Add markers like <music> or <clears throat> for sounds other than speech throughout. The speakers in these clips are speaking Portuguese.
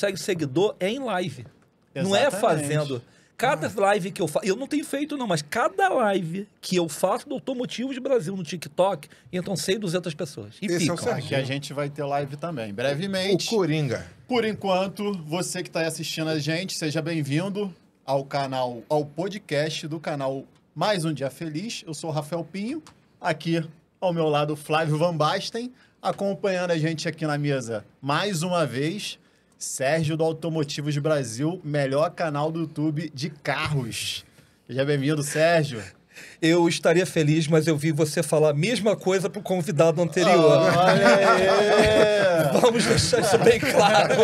consegue seguidor é em live. Exatamente. Não é fazendo. Cada ah. live que eu faço, eu não tenho feito não, mas cada live que eu faço do automotivo de Brasil no TikTok, entram 100, 200 pessoas. E Esse é ficam. É que a né? gente vai ter live também, brevemente. O Coringa. Por enquanto, você que está assistindo a gente, seja bem-vindo ao canal, ao podcast do canal Mais Um Dia Feliz. Eu sou o Rafael Pinho, aqui ao meu lado Flávio Van Basten, acompanhando a gente aqui na mesa mais uma vez Sérgio do Automotivos Brasil, melhor canal do YouTube de carros. Seja bem-vindo, Sérgio. Eu estaria feliz, mas eu vi você falar a mesma coisa pro convidado anterior. Oh, <laughs> Vamos deixar isso bem claro.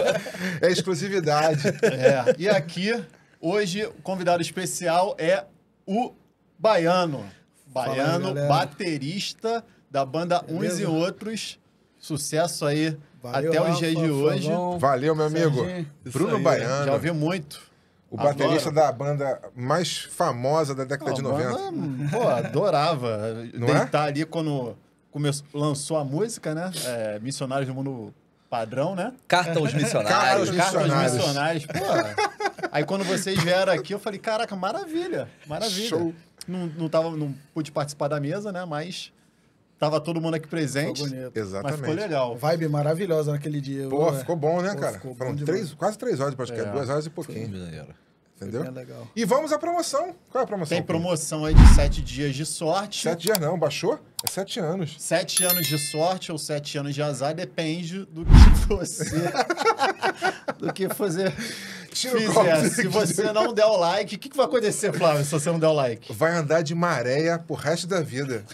É exclusividade. É. E aqui, hoje, o convidado especial é o Baiano. Baiano, baterista da banda Uns e Outros. Sucesso aí Valeu, até o dia de hoje. Valeu, meu amigo. Serginho. Bruno aí, Baiano. Já ouvi muito. O baterista da banda mais famosa da década de 90. Banda, é, pô, adorava. Não é? deitar é? ali quando começou, lançou a música, né? É, missionários do Mundo Padrão, né? Carta aos Missionários. Carta aos Missionários. Pô, aí quando vocês vieram aqui, eu falei, caraca, maravilha, maravilha. Show. Não, não, tava, não pude participar da mesa, né? Mas Tava todo mundo aqui presente. Ficou bonito. Exatamente. Mas ficou legal. Vibe maravilhosa naquele dia. Pô, Ué. ficou bom, né, Pô, cara? Foram três, quase três horas acho que é. duas horas e pouquinho. Sim, Entendeu? E vamos à promoção. Qual é a promoção? Tem promoção aí de sete dias de sorte. Sete dias não, baixou? É sete anos. Sete anos de sorte ou sete anos de azar depende do que <laughs> você. do que fazer. fizer. Se você não der o like, o que, que vai acontecer, Flávio, se você não der o like? Vai andar de maréia pro resto da vida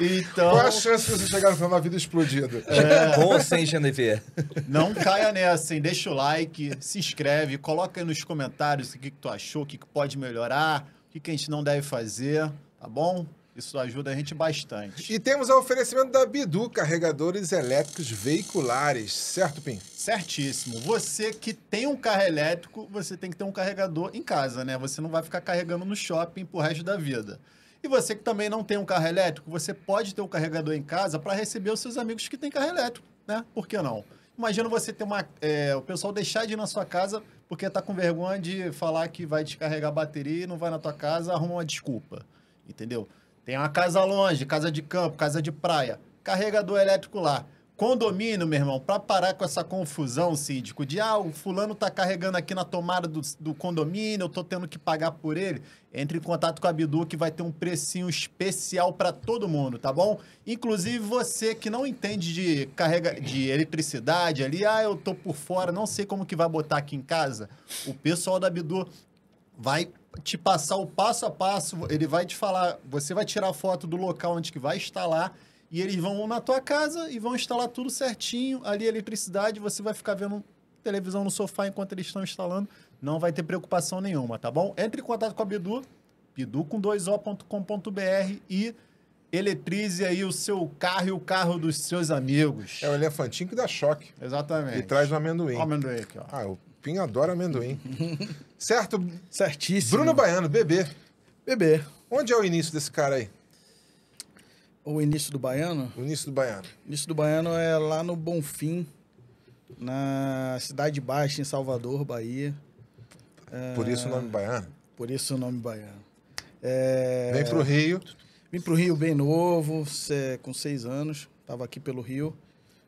então... Qual é a chance de você chegar no final da vida explodida? É. Com sem Genevieve? Não caia nessa, hein? Deixa o like, se inscreve, coloca aí nos comentários o que, que tu achou, o que, que pode melhorar, o que, que a gente não deve fazer, tá bom? Isso ajuda a gente bastante. E temos o oferecimento da Bidu, carregadores elétricos veiculares, certo, Pim? Certíssimo. Você que tem um carro elétrico, você tem que ter um carregador em casa, né? Você não vai ficar carregando no shopping pro resto da vida. E você que também não tem um carro elétrico, você pode ter um carregador em casa para receber os seus amigos que têm carro elétrico, né? Por que não? Imagina você ter uma. É, o pessoal deixar de ir na sua casa porque está com vergonha de falar que vai descarregar a bateria e não vai na tua casa, arruma uma desculpa. Entendeu? Tem uma casa longe, casa de campo, casa de praia, carregador elétrico lá. Condomínio, meu irmão, para parar com essa confusão, síndico, de ah, o fulano tá carregando aqui na tomada do, do condomínio, eu tô tendo que pagar por ele. Entre em contato com a Bidu que vai ter um precinho especial para todo mundo, tá bom? Inclusive você que não entende de carrega de eletricidade ali, ah, eu tô por fora, não sei como que vai botar aqui em casa. O pessoal da Bidu vai te passar o passo a passo, ele vai te falar, você vai tirar foto do local onde que vai instalar e eles vão na tua casa e vão instalar tudo certinho, ali a eletricidade, você vai ficar vendo televisão no sofá enquanto eles estão instalando, não vai ter preocupação nenhuma, tá bom? Entre em contato com a Bidu, bidu com 2o.com.br e eletrize aí o seu carro e o carro dos seus amigos. É o elefantinho que dá choque. Exatamente. E traz o amendoim. o amendoim aqui, ó. Ah, o Pinho adora amendoim. <laughs> certo? Certíssimo. Bruno Baiano, bebê. Bebê. Onde é o início desse cara aí? O início do Baiano? O início do Baiano. O início do Baiano é lá no Bonfim, na Cidade Baixa, em Salvador, Bahia. É, por é... isso o nome Baiano? Por isso o nome Baiano. É... Vem pro Rio. Vim pro Rio bem novo, com seis anos. Tava aqui pelo Rio.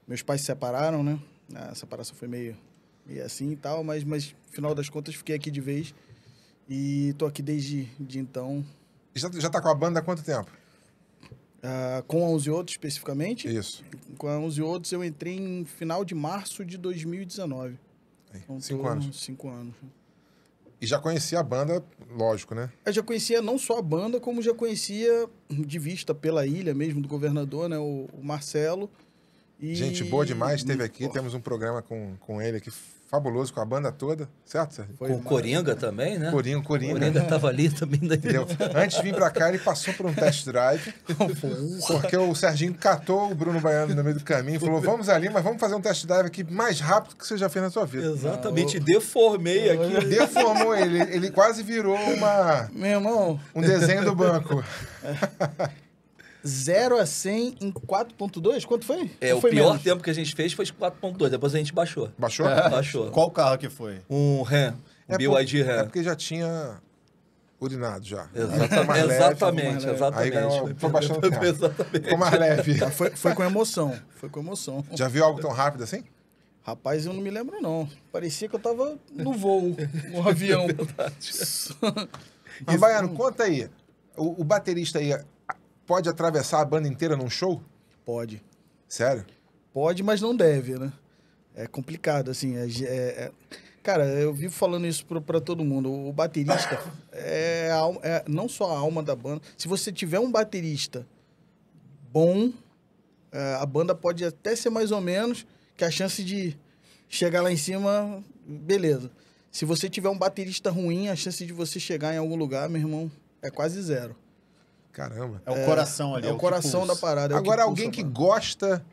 Meus pais se separaram, né? A separação foi meio, meio assim e tal, mas, mas final das contas fiquei aqui de vez. E tô aqui desde de então. Já, já tá com a banda há quanto tempo? Uh, com a 11 Outros especificamente? Isso. Com a 11 Outros eu entrei em final de março de 2019. então, cinco anos. Cinco anos. E já conhecia a banda, lógico, né? Eu já conhecia não só a banda, como já conhecia de vista pela ilha mesmo do governador, né? O, o Marcelo. E... Gente boa demais, esteve aqui. Temos um programa com, com ele que fabuloso com a banda toda, certo, Sérgio? com o Coringa também, né? Coringa, Coringa. Coringa estava ali também. Daí. Né? Entendeu? Antes de vir para cá, ele passou por um test drive, <laughs> porque o Serginho catou o Bruno Baiano no meio do caminho e falou, vamos ali, mas vamos fazer um test drive aqui mais rápido que você já fez na sua vida. Exatamente, ah, deformei aqui. Deformou ele, ele quase virou uma... Meu irmão... Um desenho do banco. <laughs> 0 a 100 em 4.2? Quanto foi? É, o pior menos? tempo que a gente fez foi 4.2, depois a gente baixou. Baixou? É. Baixou. Qual carro que foi? Um Ram, um é BYD Ram. É porque já tinha urinado já. Exatamente, leve, exatamente. Aí foi, foi baixando Exatamente. Ficou mais leve. foi, foi com emoção, foi com emoção. Já viu algo tão rápido assim? Rapaz, eu não me lembro não. Parecia que eu tava no voo, no <laughs> é avião. É verdade. <laughs> Mas, Baiano, conta aí. o, o baterista aí pode atravessar a banda inteira num show? Pode. Sério? Pode, mas não deve, né? É complicado, assim. É, é, é, cara, eu vivo falando isso para todo mundo. O baterista <coughs> é, a, é não só a alma da banda. Se você tiver um baterista bom, é, a banda pode até ser mais ou menos, que a chance de chegar lá em cima, beleza. Se você tiver um baterista ruim, a chance de você chegar em algum lugar, meu irmão, é quase zero. Caramba. É o é, coração ali. É, é o, coração da parada. É Agora, alguém que gosta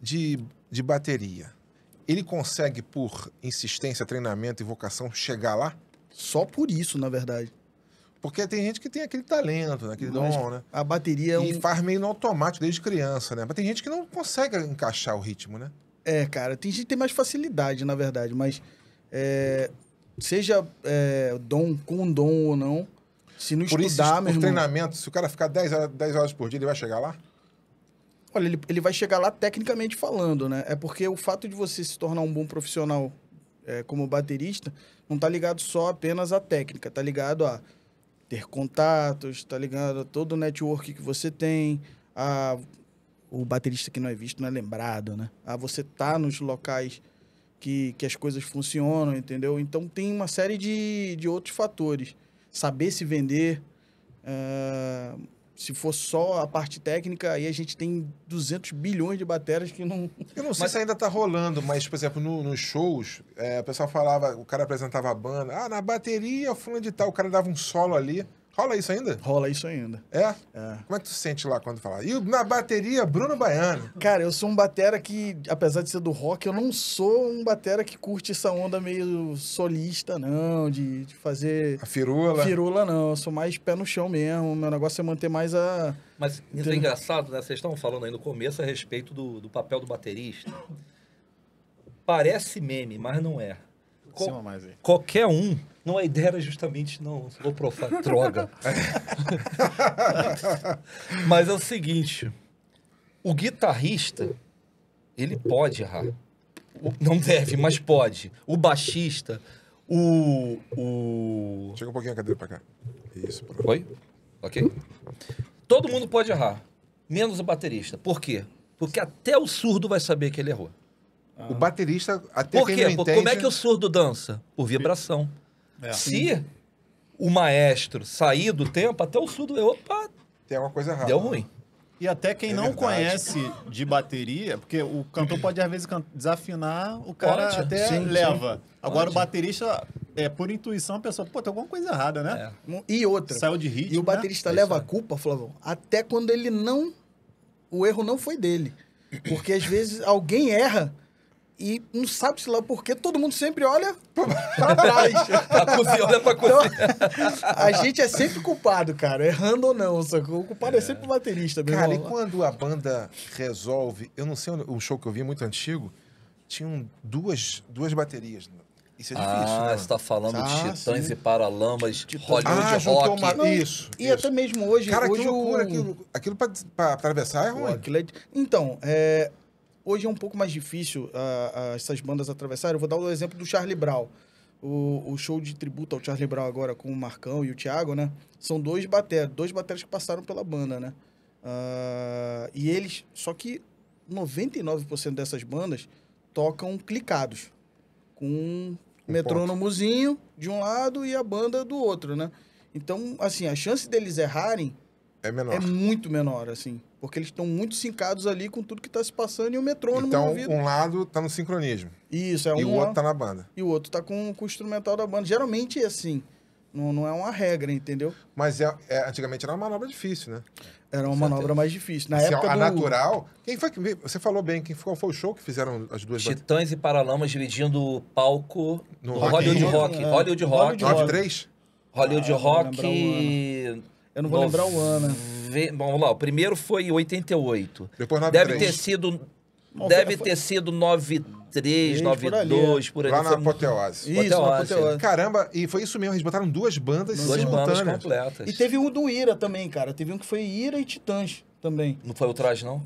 de, de bateria, ele consegue, por insistência, treinamento e vocação, chegar lá? Só por isso, na verdade. Porque tem gente que tem aquele talento, né? aquele dom, né? A bateria é um... E faz meio no automático desde criança, né? Mas tem gente que não consegue encaixar o ritmo, né? É, cara. Tem gente que tem mais facilidade, na verdade. Mas é, seja é, dom, com dom ou não, se não por estudar, isso, meu treinamento, se o cara ficar 10 horas, 10 horas por dia, ele vai chegar lá? Olha, ele, ele vai chegar lá tecnicamente falando, né? É porque o fato de você se tornar um bom profissional é, como baterista não tá ligado só apenas à técnica, tá ligado a ter contatos, tá ligado a todo o network que você tem, a o baterista que não é visto não é lembrado, né? A você tá nos locais que, que as coisas funcionam, entendeu? Então tem uma série de, de outros fatores saber se vender. Uh, se for só a parte técnica, aí a gente tem 200 bilhões de baterias que não. <laughs> Eu não sei mas... se ainda tá rolando, mas, por exemplo, no, nos shows, é, o pessoal falava, o cara apresentava a banda, ah, na bateria, fulano de tal, o cara dava um solo ali. Rola isso ainda? Rola isso ainda. É? é? Como é que tu sente lá quando fala? E na bateria, Bruno Baiano. <laughs> Cara, eu sou um batera que, apesar de ser do rock, eu não sou um batera que curte essa onda meio solista, não, de, de fazer. A firula? Firula, não. Eu sou mais pé no chão mesmo. Meu negócio é manter mais a. Mas isso é engraçado, né? Vocês estavam falando aí no começo a respeito do, do papel do baterista. Parece meme, mas não é. Co mais aí. Qualquer um não, a ideia era justamente não low profile, <laughs> droga. Mas é o seguinte, o guitarrista, ele pode errar. Não deve, mas pode. O baixista, o... o... Chega um pouquinho a cadeira pra cá. Isso, pronto. Oi? Ok? Todo mundo pode errar, menos o baterista. Por quê? Porque até o surdo vai saber que ele errou. Ah. O baterista, até Por quê? Entende... Como é que o surdo dança? Por vibração. É. Se o maestro sair do tempo, até o surdo é, opa, tem alguma coisa errada. Deu ruim. E até quem é não verdade. conhece de bateria, porque o cantor uhum. pode às vezes desafinar, o cara pode, até sim, leva. Sim. Agora o baterista, é, por intuição, a pessoa, pô, tem alguma coisa errada, né? É. E outra. Saiu de ritmo. E o né? baterista né? leva a é. culpa, Flavão, até quando ele não. O erro não foi dele. Porque às vezes alguém erra e não sabe se lá porque todo mundo sempre olha <laughs> para trás. a cozinha olha para então, a gente é sempre culpado, cara, errando ou não, só O culpado é, é sempre o baterista Cara, e quando a banda resolve, eu não sei, o show que eu vi muito antigo, tinham duas, duas baterias isso é ah, difícil. Ah, né? você está falando ah, de Titãs sim. e Paralamas, Titãs. Hollywood ah, Rock. Uma... Não, isso, E isso. até mesmo hoje. Cara, hoje que loucura, o... aquilo, aquilo para atravessar é ruim. Pô, é... Então, é, hoje é um pouco mais difícil uh, uh, essas bandas atravessarem. Eu vou dar o exemplo do Charlie Brown. O, o, show de tributo ao Charlie Brown agora com o Marcão e o Thiago, né? São dois bateras, dois bateras que passaram pela banda, né? Uh, e eles, só que 99% dessas bandas tocam clicados, com um metrônomozinho de um lado e a banda do outro, né? Então, assim, a chance deles errarem é menor. É muito menor, assim. Porque eles estão muito sincados ali com tudo que está se passando e o metrônomo Então, movido. um lado está no sincronismo. Isso, é um. E o outro está na banda. E o outro está com, com, o instrumental da banda. Geralmente é assim. Não, não é uma regra, entendeu? Mas é, é, antigamente era uma manobra difícil, né? Era uma manobra mais difícil. Na assim, época a do... natural. Quem foi que. Você falou bem, quem foi, foi o show que fizeram as duas Titãs bandas? e Paralamas dividindo o palco no, Rock é. Hollywood Rock. Hollywood ah, Rock. Hollywood Rock. 93? Hollywood Rock. Eu não vou Nove... lembrar o ano. Né? Bom, vamos lá, o primeiro foi em 88. Depois 93. Deve ter sido Bom, Deve foi... ter sido 93, 92, é. por ali. Lá na Apoteose. Isso, Apoteose. na Apoteose. Caramba, e foi isso mesmo, eles botaram duas bandas duas simultâneas. bandas completas. E teve um do Ira também, cara. Teve um que foi Ira e Titãs também. Não foi o Traje, não?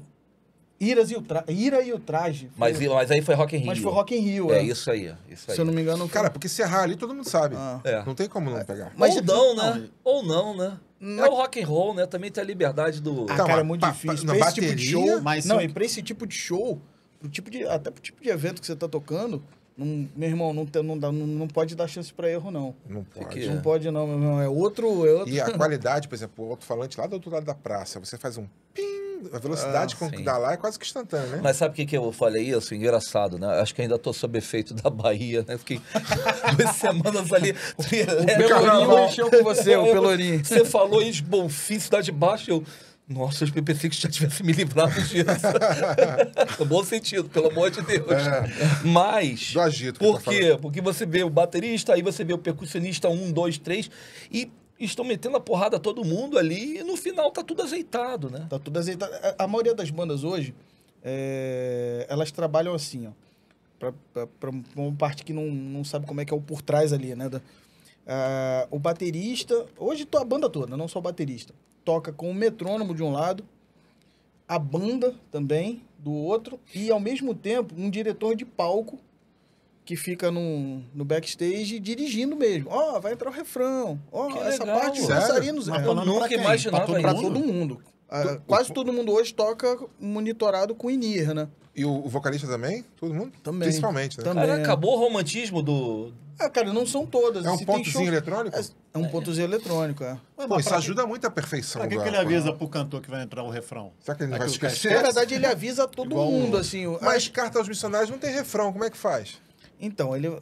Iras e o tra... Ira e o Traje. Foi... Mas, mas aí foi Rock in Rio. Mas foi Rock in Rio, é. é. isso aí, isso aí. Se eu não me engano... Foi... Cara, porque se errar ali todo mundo sabe. Ah. É. Não tem como não é. pegar. Mas então, né? ou não, né? Ou não, né? É o rock and roll, né? Também tem a liberdade do. Ah, então, cara, é muito pa, difícil. Pa, pra bateria, esse tipo de show. Mas não, e pra esse tipo de show, pro tipo de, até pro tipo de evento que você tá tocando, não, meu irmão, não, tem, não, dá, não, não pode dar chance para erro, não. Não pode. Não pode, não, meu irmão. É outro, é outro. E a <laughs> qualidade, por exemplo, o alto-falante lá do outro lado da praça, você faz um pim a velocidade ah, com sim. que dá lá é quase que instantânea, né? Mas sabe o que, que eu falei isso? Engraçado, né? Acho que ainda tô sob efeito da Bahia, né? Fiquei <laughs> duas semanas ali. o Pelourinho encheu com você, o <laughs> é, Pelourinho. Você falou esbonfim, cidade baixa, eu... Nossa, eu pensei que já tivesse me livrado disso. <laughs> no bom sentido, pelo amor de Deus. É. Mas. Do agito. Por quê? Porque você vê o baterista, aí você vê o percussionista, um, dois, três, e estão metendo a porrada a todo mundo ali e no final tá tudo azeitado, né? Tá tudo azeitado. A, maioria das bandas hoje, é, elas trabalham assim, ó. Para uma parte que não, não sabe como é que é o por trás ali, né? Da, o baterista, hoje a banda toda, não só o baterista, toca com o metrônomo de um lado, a banda também do outro, e ao mesmo tempo um diretor de palco que fica no, no backstage dirigindo mesmo. Ó, oh, vai entrar o refrão. Ó, oh, essa legal. parte Sério? passarinhos. Mas eu é. nunca pra imaginava pra todo, pra todo mundo. Ah, quase todo mundo hoje toca monitorado com INIR, né? E o, o vocalista também? Todo mundo? Também. Principalmente, né? Também. Cara, acabou o romantismo do... Ah, cara, não são todas. É um pontozinho show... eletrônico? É, é um é. pontozinho eletrônico, é. Mas, Pô, isso que... ajuda muito a perfeição. Por que, que ele avisa pro cantor que vai entrar o refrão? Será que ele não vai esquecer? Na verdade, ele avisa todo mundo, assim. Mas cartas carta aos missionários não tem refrão, como é que faz? Então, ele.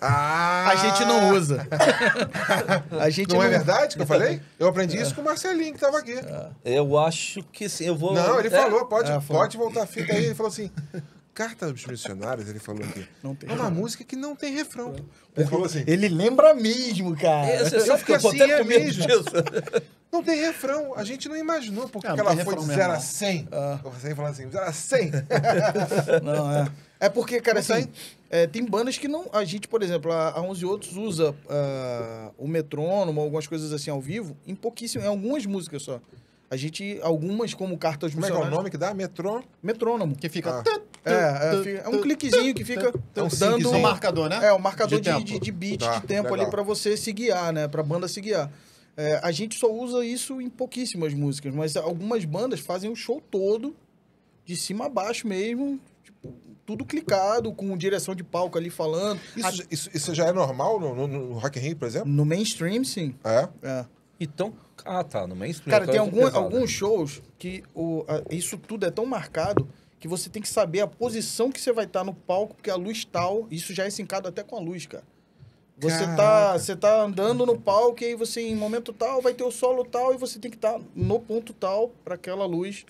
Ah! <laughs> A gente não usa. <laughs> a gente não, é não, é verdade que eu falei? Eu aprendi isso com o Marcelinho, que estava aqui. Eu acho que sim. Eu vou. Não, ele é. falou, pode, é, pode voltar a aí. Ele falou assim: Carta dos Missionários, ele falou aqui. é uma música que não tem refrão. Ele falou assim, assim. Ele lembra mesmo, cara. só fica assim, é mesmo. Disso. <laughs> Não tem refrão. A gente não imaginou porque ah, não ela foi de 0 a 100. Ah. falando assim, 0 a 100. <laughs> não, é. É porque, cara, assim, é, tem bandas que não... A gente, por exemplo, a, a 11 Outros usa uh, o metrônomo, algumas coisas assim ao vivo, em pouquíssimo, em algumas músicas só. A gente, algumas como cartas Como é, é o nome que dá? Metrô? Metrônomo. Que fica. Ah. é, é, é, um cliquezinho que fica é um dando. um marcador, né? É, um marcador de, de, de, de beat, tá, de tempo legal. ali para você se guiar, né? Pra banda se guiar. É, a gente só usa isso em pouquíssimas músicas, mas algumas bandas fazem o show todo, de cima a baixo mesmo, tipo, tudo clicado, com direção de palco ali falando. Isso, a... isso, isso já é normal no, no, no Rock and roll por exemplo? No mainstream, sim. É? É. Então, ah, tá, no mainstream. É cara, então tem algum, alguns né? shows que o, a, isso tudo é tão marcado que você tem que saber a posição que você vai estar tá no palco, porque a luz tal, isso já é sincado até com a luz, cara. Você tá, você tá andando no palco e aí você em momento tal vai ter o solo tal e você tem que estar tá no ponto tal para aquela luz.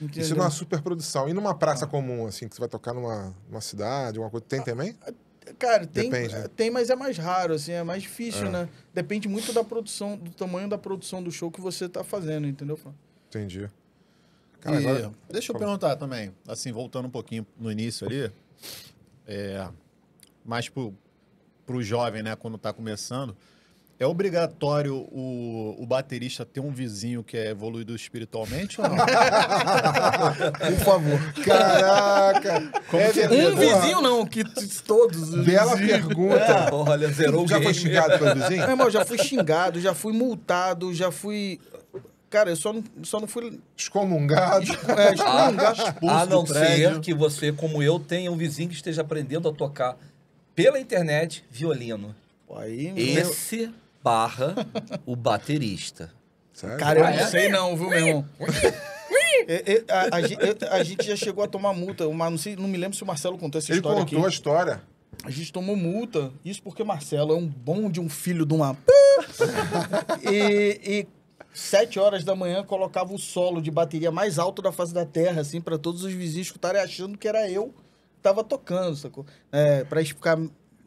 É entendeu? Isso super produção E numa praça ah. comum, assim, que você vai tocar numa, numa cidade, alguma coisa, tem ah, também? É Cara, tem, Depende, né? tem, mas é mais raro, assim, é mais difícil, é. né? Depende muito da produção, do tamanho da produção do show que você tá fazendo, entendeu? Entendi. Cara, e, agora... Deixa eu Como? perguntar também, assim, voltando um pouquinho no início ali, é, mais pro, pro jovem, né, quando tá começando, é obrigatório o, o baterista ter um vizinho que é evoluído espiritualmente ou não? <laughs> Por favor. Caraca! Como é, é? um vizinho não, que todos. Bela vizinhos. pergunta. É. Olha, zerou Já game. foi xingado pelo vizinho? Meu irmão, já fui xingado, já fui multado, já fui Cara, eu só não, só não fui. Excomungado. É, excomungado. Ah, a não ser que você, como eu, tenha um vizinho que esteja aprendendo a tocar pela internet violino. Aí, Esse. Meu barra o baterista. Sério? Cara, eu ah, é? não sei não, viu, meu É, é, a, a, a, gente já chegou a tomar multa. Uma, não, sei, não me lembro se o Marcelo contou essa Ele história. Ele contou aqui. a história. A gente tomou multa. Isso porque Marcelo é um bom de um filho de uma. e, e sete horas da manhã colocava o solo de bateria mais alto da face da terra, assim, para todos os vizinhos escutarem achando que era eu que tava tocando, sacou? É, pra explicar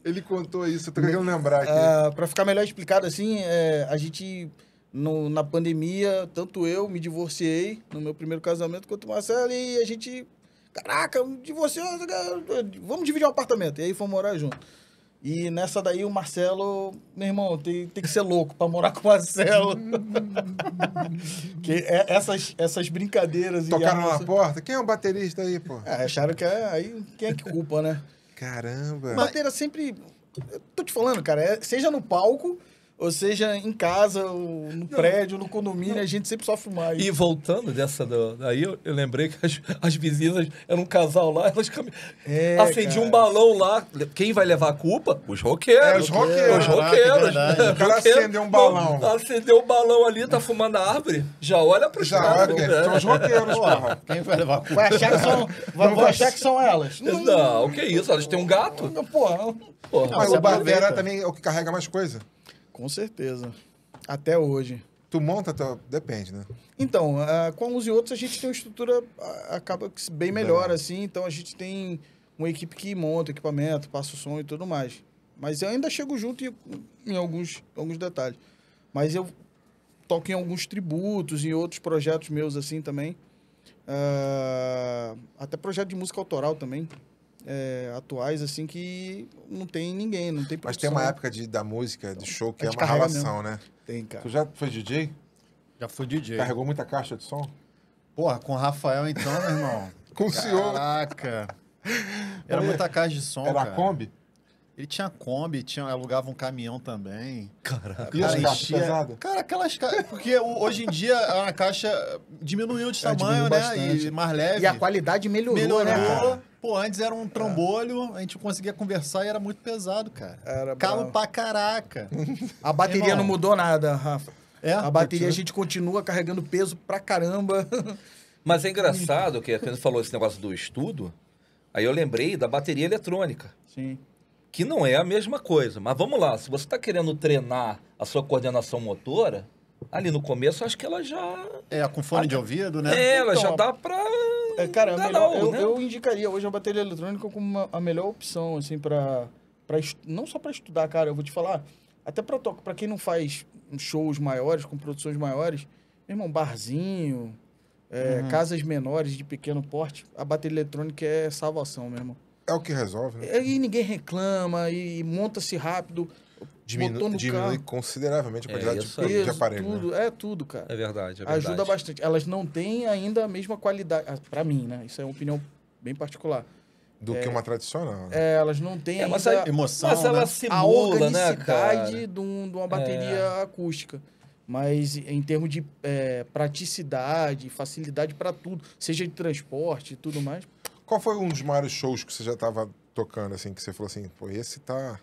ele contou isso, tô querendo lembrar aqui. Ah, para ficar melhor explicado assim, é, a gente no, na pandemia, tanto eu me divorciei no meu primeiro casamento quanto o Marcelo e a gente, caraca, divorciou, vamos dividir um apartamento. E aí fomos morar junto. E nessa daí o Marcelo, meu irmão, tem, tem que ser louco para morar <laughs> com o Marcelo. <laughs> que é, essas, essas brincadeiras. Tocaram nossa... na porta? Quem é o baterista aí, pô? É, acharam que é. Aí quem é que culpa, né? Caramba. Mateira é sempre. Eu tô te falando, cara, é, seja no palco ou seja em casa, ou no não, prédio, no condomínio, não. a gente sempre só fumar. E voltando dessa, do, aí eu, eu, lembrei que as, as vizinhas eram um casal lá, elas cam... é, acendiam um balão lá. Quem vai levar a culpa? Os roqueiros. É, os roqueiros. Os roqueiros. Caraca, <laughs> o cara roqueiro, acendeu um balão. Não, acendeu um balão ali, tá fumando a árvore, já olha pros já Olha, né? São os roqueiros, porra. Quem vai levar a culpa? Vai achar que são, vai, <laughs> vai achar que são elas. <laughs> Não, o que é isso? Elas têm um gato? Não, porra. porra. Mas o barbeiro também é o que carrega mais coisa. Com certeza. Até hoje. Tu monta, depende, né? Então, uh, com uns e outros a gente tem uma estrutura uh, acaba bem melhor, assim. Então a gente tem uma equipe que monta equipamento, passa o som e tudo mais. Mas eu ainda chego junto em, em alguns, alguns detalhes. Mas eu toco em alguns tributos, em outros projetos meus, assim, também. Uh, até projeto de música autoral também é, atuais, assim, que não tem ninguém, não tem produção. Mas tem uma época de, da música, de show, que é uma relação, né? Tem, cara. Tu já foi DJ? Já fui DJ. Carregou muita caixa de som? Porra, com o Rafael então, meu irmão. <laughs> com o senhor. Caraca. <laughs> Era muita caixa de som, Era cara. a Kombi? Ele tinha Kombi, tinha, alugava um caminhão também. Caraca. cara, enchia... Cara, aquelas caixas... Porque hoje em dia a caixa diminuiu de tamanho, é, diminuiu né? Bastante. E mais leve. E a qualidade melhorou, né, melhorou né? Pô, antes era um trambolho, a gente conseguia conversar e era muito pesado, cara. Era Calo bravo. pra caraca. <laughs> A bateria não mudou nada, Rafa. É? A bateria a gente continua carregando peso pra caramba. <laughs> Mas é engraçado que a gente falou esse negócio do estudo. Aí eu lembrei da bateria eletrônica. Sim. Que não é a mesma coisa. Mas vamos lá, se você está querendo treinar a sua coordenação motora, ali no começo acho que ela já. É, com fone a... de ah, ouvido, né? É, ela então, já dá pra é, cara, melhor, eu, né? eu, indicaria hoje a bateria eletrônica como uma, a melhor opção, assim, para para não só para estudar, cara, eu vou te falar, até para tocar, para quem não faz shows maiores, com produções maiores, meu irmão, barzinho, é, uhum. casas menores de pequeno porte, a bateria eletrônica é salvação, mesmo. É o que resolve, né? E, ninguém reclama, e monta-se rápido diminui carro. consideravelmente a é, quantidade é, de, peso, de aparelho. Né? Tudo, né? É tudo, cara. É verdade, é verdade. Ajuda bastante. Elas não têm ainda a mesma qualidade, ah, para mim, né? Isso é uma opinião bem particular. Do é, que uma tradicional. Né? É, elas não têm é, mas ainda a emoção, mas ela né? simula, a organicidade né, de, um, de, uma é. bateria acústica. Mas em termos de é, praticidade, facilidade para tudo, seja de transporte e tudo mais. Qual foi um dos maiores shows que você já estava tocando, assim, que você falou assim, pô, esse tá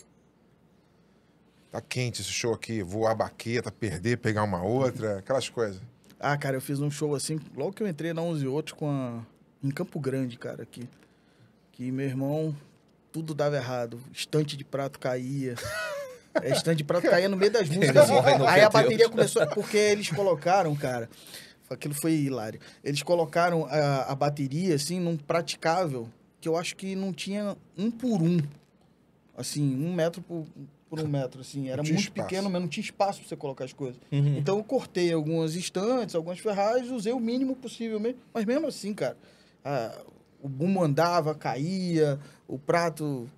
tá quente esse show aqui, voar baqueta, perder, pegar uma outra, uhum. aquelas coisas. Ah, cara, eu fiz um show assim, logo que eu entrei na 11 outros com a... em Campo Grande, cara, aqui. Que meu irmão, tudo dava errado. Estante de prato caía. É, estante de prato caía no meio das <laughs> músicas. Aí a bateria começou. Porque eles colocaram, cara. Aquilo foi hilário. Eles colocaram a, a bateria, assim, num praticável, que eu acho que não tinha um por um. Assim, um metro por, por um metro, assim. Era muito espaço. pequeno, mas não tinha espaço para você colocar as coisas. Uhum. Então eu cortei algumas estantes, algumas ferragens, usei o mínimo possível mesmo. Mas mesmo assim, cara, a, o bumbo andava, caía, o prato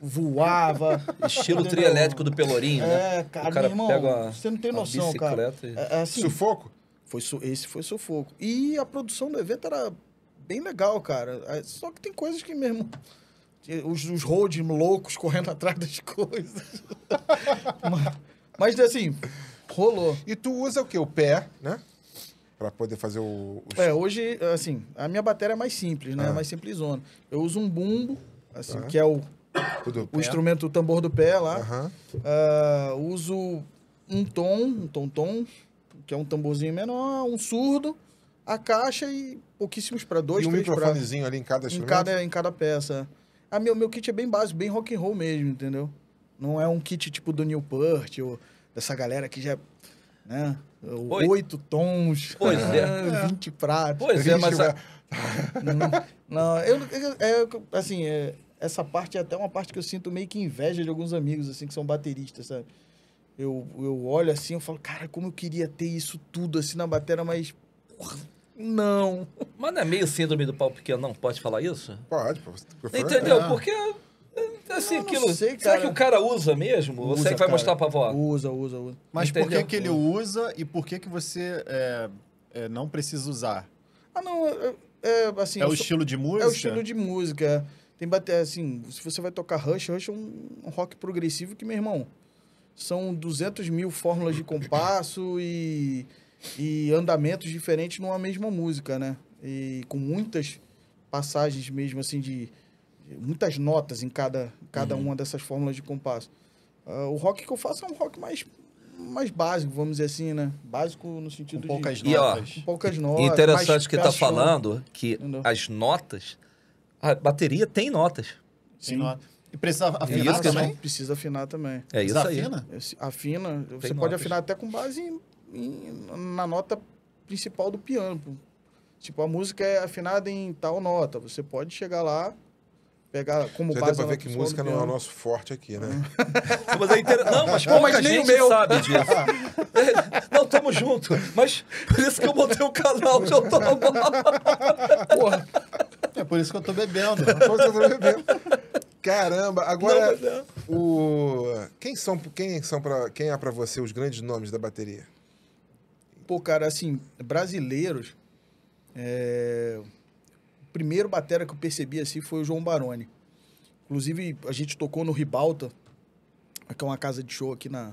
voava. <laughs> Estilo trielétrico do Pelourinho, né? É, cara, o irmão, pega você não tem noção, cara. E... É, é, assim, sufoco? Foi su... Esse foi sufoco. E a produção do evento era bem legal, cara. É, só que tem coisas que mesmo os, os holding loucos correndo atrás das coisas. <laughs> mas, mas, assim, rolou. E tu usa o quê? O pé, né? Pra poder fazer o, É, hoje, assim, a minha bateria é mais simples, né? Ah. É mais simplesona. Eu uso um bumbo, assim, ah. que é o, o, instrumento, o tambor do pé lá. Uh -huh. uh, uso um tom, um tom-tom, que é um tamborzinho menor, um surdo, a caixa e pouquíssimos para dois, e um três microfonezinho pra... ali em cada instrumento? Em cada, em cada peça, a ah, meu, meu kit é bem básico, bem rock and roll mesmo, entendeu? Não é um kit tipo do Newport ou dessa galera que já. Né? Oito tons, pois <laughs> é. 20 pratos. Pois é, mas. A... não, eu. eu assim, é, essa parte é até uma parte que eu sinto meio que inveja de alguns amigos, assim, que são bateristas, sabe? Eu, eu olho assim, eu falo, cara, como eu queria ter isso tudo assim na bateria, mas. Porra, não. Mas não é meio síndrome do pau pequeno, não? Pode falar isso? Pode, pô. Entendeu? Ah. É. Porque. Assim, aquilo, sei, será que o cara usa mesmo? Usa, você é que vai cara. mostrar pra avó? Usa, usa, usa. Mas Entendeu? por que, que ele hum. usa e por que, que você é, é, não precisa usar? Ah, não. É, é assim, é o sou, estilo de música? É o estilo de música. Tem bater, assim, se você vai tocar Rush, Rush é um rock progressivo que, meu irmão, são 200 mil fórmulas de compasso e e andamentos diferentes numa mesma música, né? E com muitas passagens mesmo, assim, de, muitas notas em cada, cada uhum. uma dessas fórmulas de compasso. Uh, o rock que eu faço é um rock mais mais básico, vamos dizer assim, né? Básico no sentido com poucas de... Notas. E, ó, com poucas notas. Interessante que tá falando que Entendeu? as notas... A bateria tem notas. Sim. E precisa é afinar é também? Precisa afinar também. É isso afina? aí. Afina. você pode afinar até com base em em, na nota principal do piano. Tipo, a música é afinada em tal nota. Você pode chegar lá, pegar como Você base. Dá pra ver que música não é o nosso forte aqui, né? <laughs> mas é inter... Não, mas, pô, mas nem o meu. sabe disso. <laughs> não, tamo junto. Mas por isso que eu botei o canal de Porra. É por isso que eu tô bebendo. É <laughs> por isso que eu tô bebendo. Caramba, agora não, não. É. o quem são quem são para quem é para você os grandes nomes da bateria? Pô, cara, assim, brasileiros. É... O primeiro batera que eu percebi assim foi o João Baroni. Inclusive, a gente tocou no Ribalta, que é uma casa de show aqui na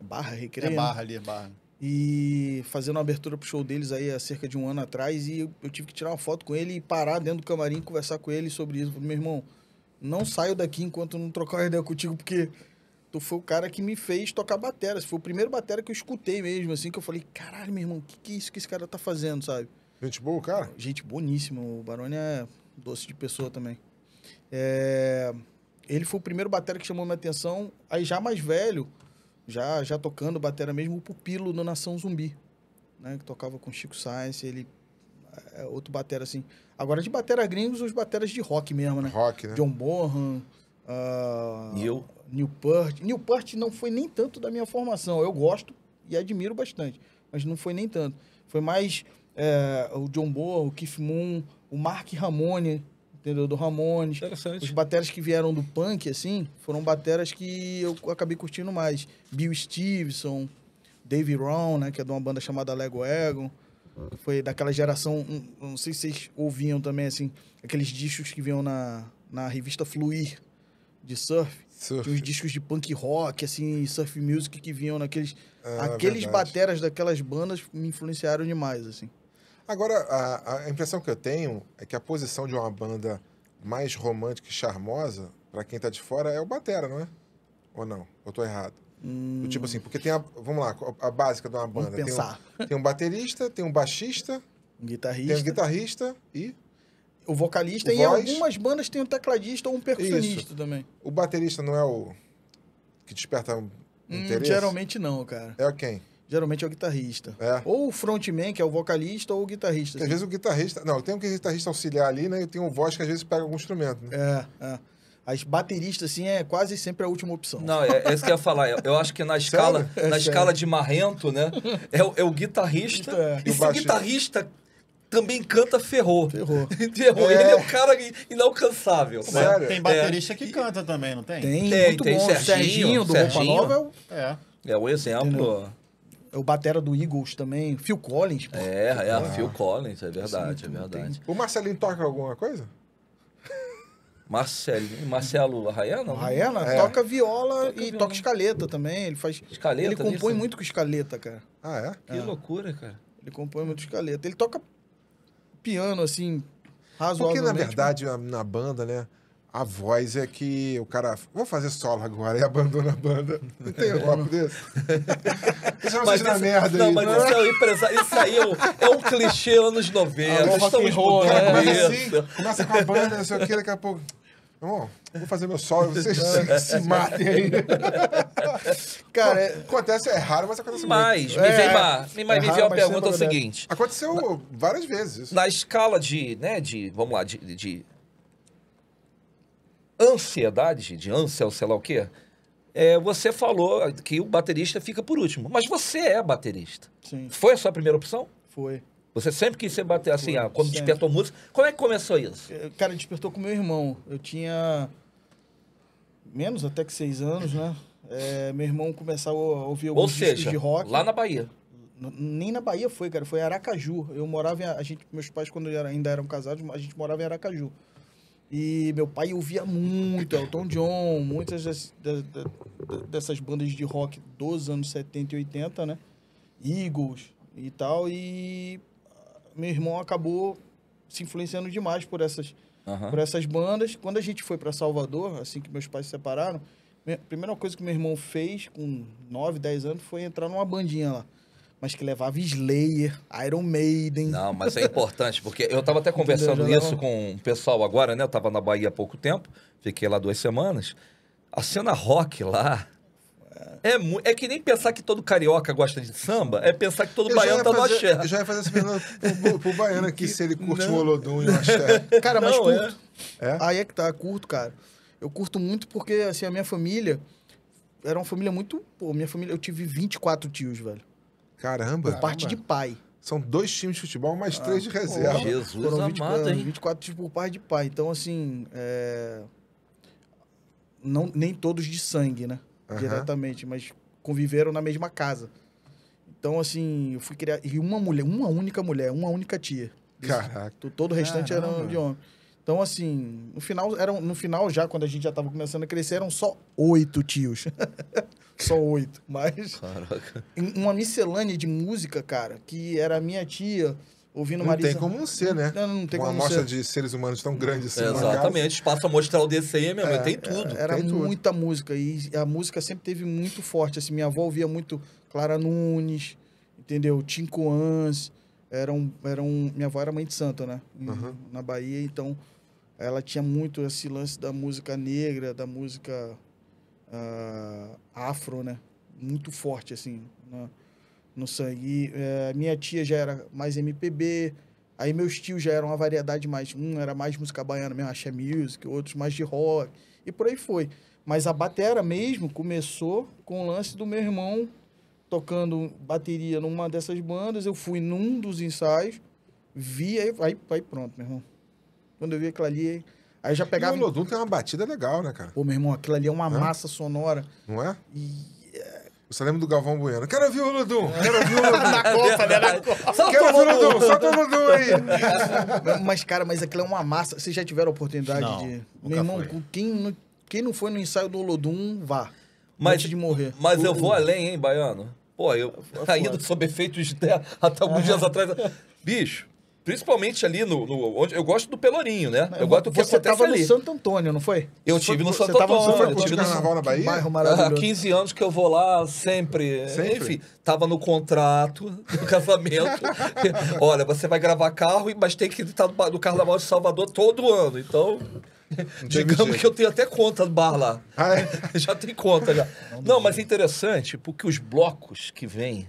Barra Recreio. É né? Barra ali, é Barra. E fazendo uma abertura pro show deles aí há cerca de um ano atrás. E eu tive que tirar uma foto com ele e parar dentro do camarim conversar com ele sobre isso. Falei, meu irmão, não saio daqui enquanto não trocar ideia contigo, porque tu foi o cara que me fez tocar batera. Foi o primeiro batera que eu escutei mesmo, assim, que eu falei, caralho, meu irmão, o que, que é isso que esse cara tá fazendo, sabe? Gente boa, cara? Gente boníssima. O Barone é doce de pessoa também. É... Ele foi o primeiro batera que chamou minha atenção. Aí já mais velho, já já tocando batera mesmo, o Pupilo no Nação Zumbi, né? Que tocava com Chico Sainz, ele... É outro batera, assim. Agora, de batera gringos, os bateras de rock mesmo, né? Rock, né? John Bonham... Uh... E eu? Newport. Newport não foi nem tanto da minha formação. Eu gosto e admiro bastante, mas não foi nem tanto. Foi mais é, o John Boa, o Keith Moon, o Mark Ramone, entendeu? Do Ramones. Os bateras que vieram do punk, assim, foram bateras que eu acabei curtindo mais. Bill Stevenson, Dave Ron, né? Que é de uma banda chamada Lego Egon. Foi daquela geração, não sei se vocês ouviam também, assim, aqueles discos que vinham na, na revista Fluir de surf, surf. os discos de punk rock, assim, surf music que vinham naqueles. Ah, é aqueles verdade. bateras daquelas bandas me influenciaram demais, assim. Agora, a, a, impressão que eu tenho é que a posição de uma banda mais romântica e charmosa, para quem tá de fora, é o batera, não é? Ou não? Eu tô errado. Hum... Tipo assim, hum. porque tem a. Vamos lá, a básica de uma banda. Vamos pensar. Tem um, <laughs> tem um baterista, tem um baixista, um guitarrista. tem um guitarrista e. O vocalista o e voz. algumas bandas tem um tecladista ou um percussionista Isso. também. O baterista não é o que desperta um hum, interesse? Geralmente não, cara. É quem? Geralmente é o guitarrista. É. Ou o frontman, que é o vocalista, ou o guitarrista. Assim. Às vezes o guitarrista. Não, tem um é guitarrista auxiliar ali, né? E tem um voz que às vezes pega algum instrumento. Né? É, é. As bateristas, assim, é quase sempre a última opção. Não, é, é isso que eu ia falar. Eu, acho que na <laughs> escala, na é escala de marrento, né? É, é o guitarrista. É. E, e o se o guitarrista também canta ferrou. Ferrou. <laughs> É. Ele é um cara inalcançável. Sério? Tem é. baterista é. que canta também, não tem? Tem, tem muito tem bom. Serginho, Serginho do Serginho. Roupa Nova é o... É. é um exemplo. Entendeu? o batera do Eagles também, Phil Collins. Pô. É, é, ah. Phil Collins, é verdade, Sim, é verdade. Tem. O Marcelinho toca alguma coisa? Marcelinho, Marcelo Rayana Rayana é. toca viola toca e viola. toca escaleta também. Ele faz. Escaleta? Ele compõe muito com escaleta, cara. Ah, é? Que é. loucura, cara. Ele compõe muito escaleta. Ele toca piano, assim, razoavelmente. Porque, na verdade, na banda, né? A voz é que o cara. Vou fazer solo agora e abandona a banda. Não tem um é. papo desse? <laughs> Isso é uma merda Não, aí, mas não. Né? Isso, é, isso aí é um, é um clichê anos 90. Ah, estamos rock, né? começa, assim, começa com a banda, não sei o que, daqui a pouco. Irmão, vou fazer meu sol e vocês <laughs> se matem aí. Cara, é... acontece, é raro, mas acontece mas, muito. Me é, uma, me, é raro, veio uma é pergunta é o seguinte. Aconteceu na, várias vezes. Na escala de, né, de, vamos lá, de, de ansiedade, de ânsia ou sei lá o quê, é, você falou que o baterista fica por último. Mas você é baterista. Sim. Foi a sua primeira opção? Foi. Você sempre quis ser bater assim, ah, quando sempre. despertou música. Como é que começou isso? Eh, cara, despertou com meu irmão. Eu tinha menos até que seis anos, né? É, meu irmão começou a ouvir alguns Ou seja, de rock. Lá na Bahia. Nem na Bahia foi, cara, foi em Aracaju. Eu morava em, a gente, meus pais quando ainda eram casados, a gente morava em Aracaju. E meu pai ouvia muito Elton John, muitas dessas bandas de rock dos anos 70 e 80, né? Eagles e tal. E meu irmão acabou se influenciando demais por essas, uhum. por essas bandas. Quando a gente foi para Salvador, assim que meus pais se separaram, a primeira coisa que meu irmão fez com 9, 10 anos foi entrar numa bandinha lá. Mas que levava Slayer, Iron Maiden. Não, mas é importante, porque eu estava até <laughs> conversando Entendeu, isso com o pessoal agora, né? Eu estava na Bahia há pouco tempo, fiquei lá duas semanas. A cena rock lá é, é que nem pensar que todo carioca gosta de samba, é pensar que todo eu baiano tá fazer, no axé. Eu já ia fazer essa pergunta pro, pro, baiano aqui, se ele curte não. o Olodum e o axé. <laughs> Cara, não, mas curto. É. É? Aí é que tá, curto, cara. Eu curto muito porque, assim, a minha família era uma família muito... Pô, minha família... Eu tive 24 tios, velho. Caramba. Por parte Caramba. de pai. São dois times de futebol, mais ah, três de ah, reserva. Jesus Foram amado, 24, hein? 24 times por parte de pai. Então, assim... É... Não, nem todos de sangue, né? uhum. diretamente, mas conviveram na mesma casa. Então, assim, eu fui criar. E uma mulher, uma única mulher, uma única tia. Caraca. todo o restante Caramba. era de homem. Então, assim, no final, eram, no final, já quando a gente já estava começando a crescer, eram só oito tios. <laughs> só oito. Mas. Caraca. Uma miscelânea de música, cara, que era a minha tia ouvindo não Marisa. Não tem como não ser, né? Não, não tem Uma como amostra ser. de seres humanos tão grande assim. É, exatamente. Espaço amostral DCM, é, tem é, tudo. Era tem muita tudo. música. E a música sempre teve muito forte. Assim, minha avó ouvia muito Clara Nunes, entendeu? Tim um, era um. minha avó era mãe de santo, né? Uhum. Na Bahia, então ela tinha muito esse lance da música negra, da música uh, afro, né? Muito forte, assim. Né? no sangue. E, é, minha tia já era mais MPB, aí meus tios já eram uma variedade mais. Um era mais música baiana mesmo, axé music, outros mais de rock, e por aí foi. Mas a batera mesmo começou com o lance do meu irmão tocando bateria numa dessas bandas. Eu fui num dos ensaios, vi, aí, aí, aí pronto, meu irmão. Quando eu vi aquilo ali. Aí já pegava. E o Olodum tem uma batida legal, né, cara? Pô, meu irmão, aquilo ali é uma é? massa sonora. Não é? E você lembra do Galvão Bueno. Quero ouvir o Olodum. É. Quero ouvir o Olodum. <laughs> na Copa, né? Na Copa. Quero ouvir o Olodum. Solta o Olodum aí. Mas, cara, mas aquilo é uma massa. Vocês já tiveram a oportunidade não, de... Meu irmão, foi. quem não, quem não foi no ensaio do Lodum vá. Mas, antes de morrer. Mas eu vou além, hein, Baiano? Pô, eu é ainda sob efeitos <laughs> até alguns dias atrás. Bicho, Principalmente ali no, no, onde eu gosto do Pelourinho, né? Eu, gosto do que você acontece tava ali. no Santo Antônio, não foi? Eu tive no Santo Antônio. Você tava no, tive no Carnaval na Bahia? Há 15 anos que eu vou lá sempre. sempre? Enfim, tava no contrato do <laughs> casamento. <laughs> Olha, você vai gravar carro, mas tem que estar no Carnaval de Salvador todo ano. Então, digamos que eu tenho até conta do bar lá. Ah, é? <laughs> já tem conta já. Não, mas é interessante porque os blocos que vêm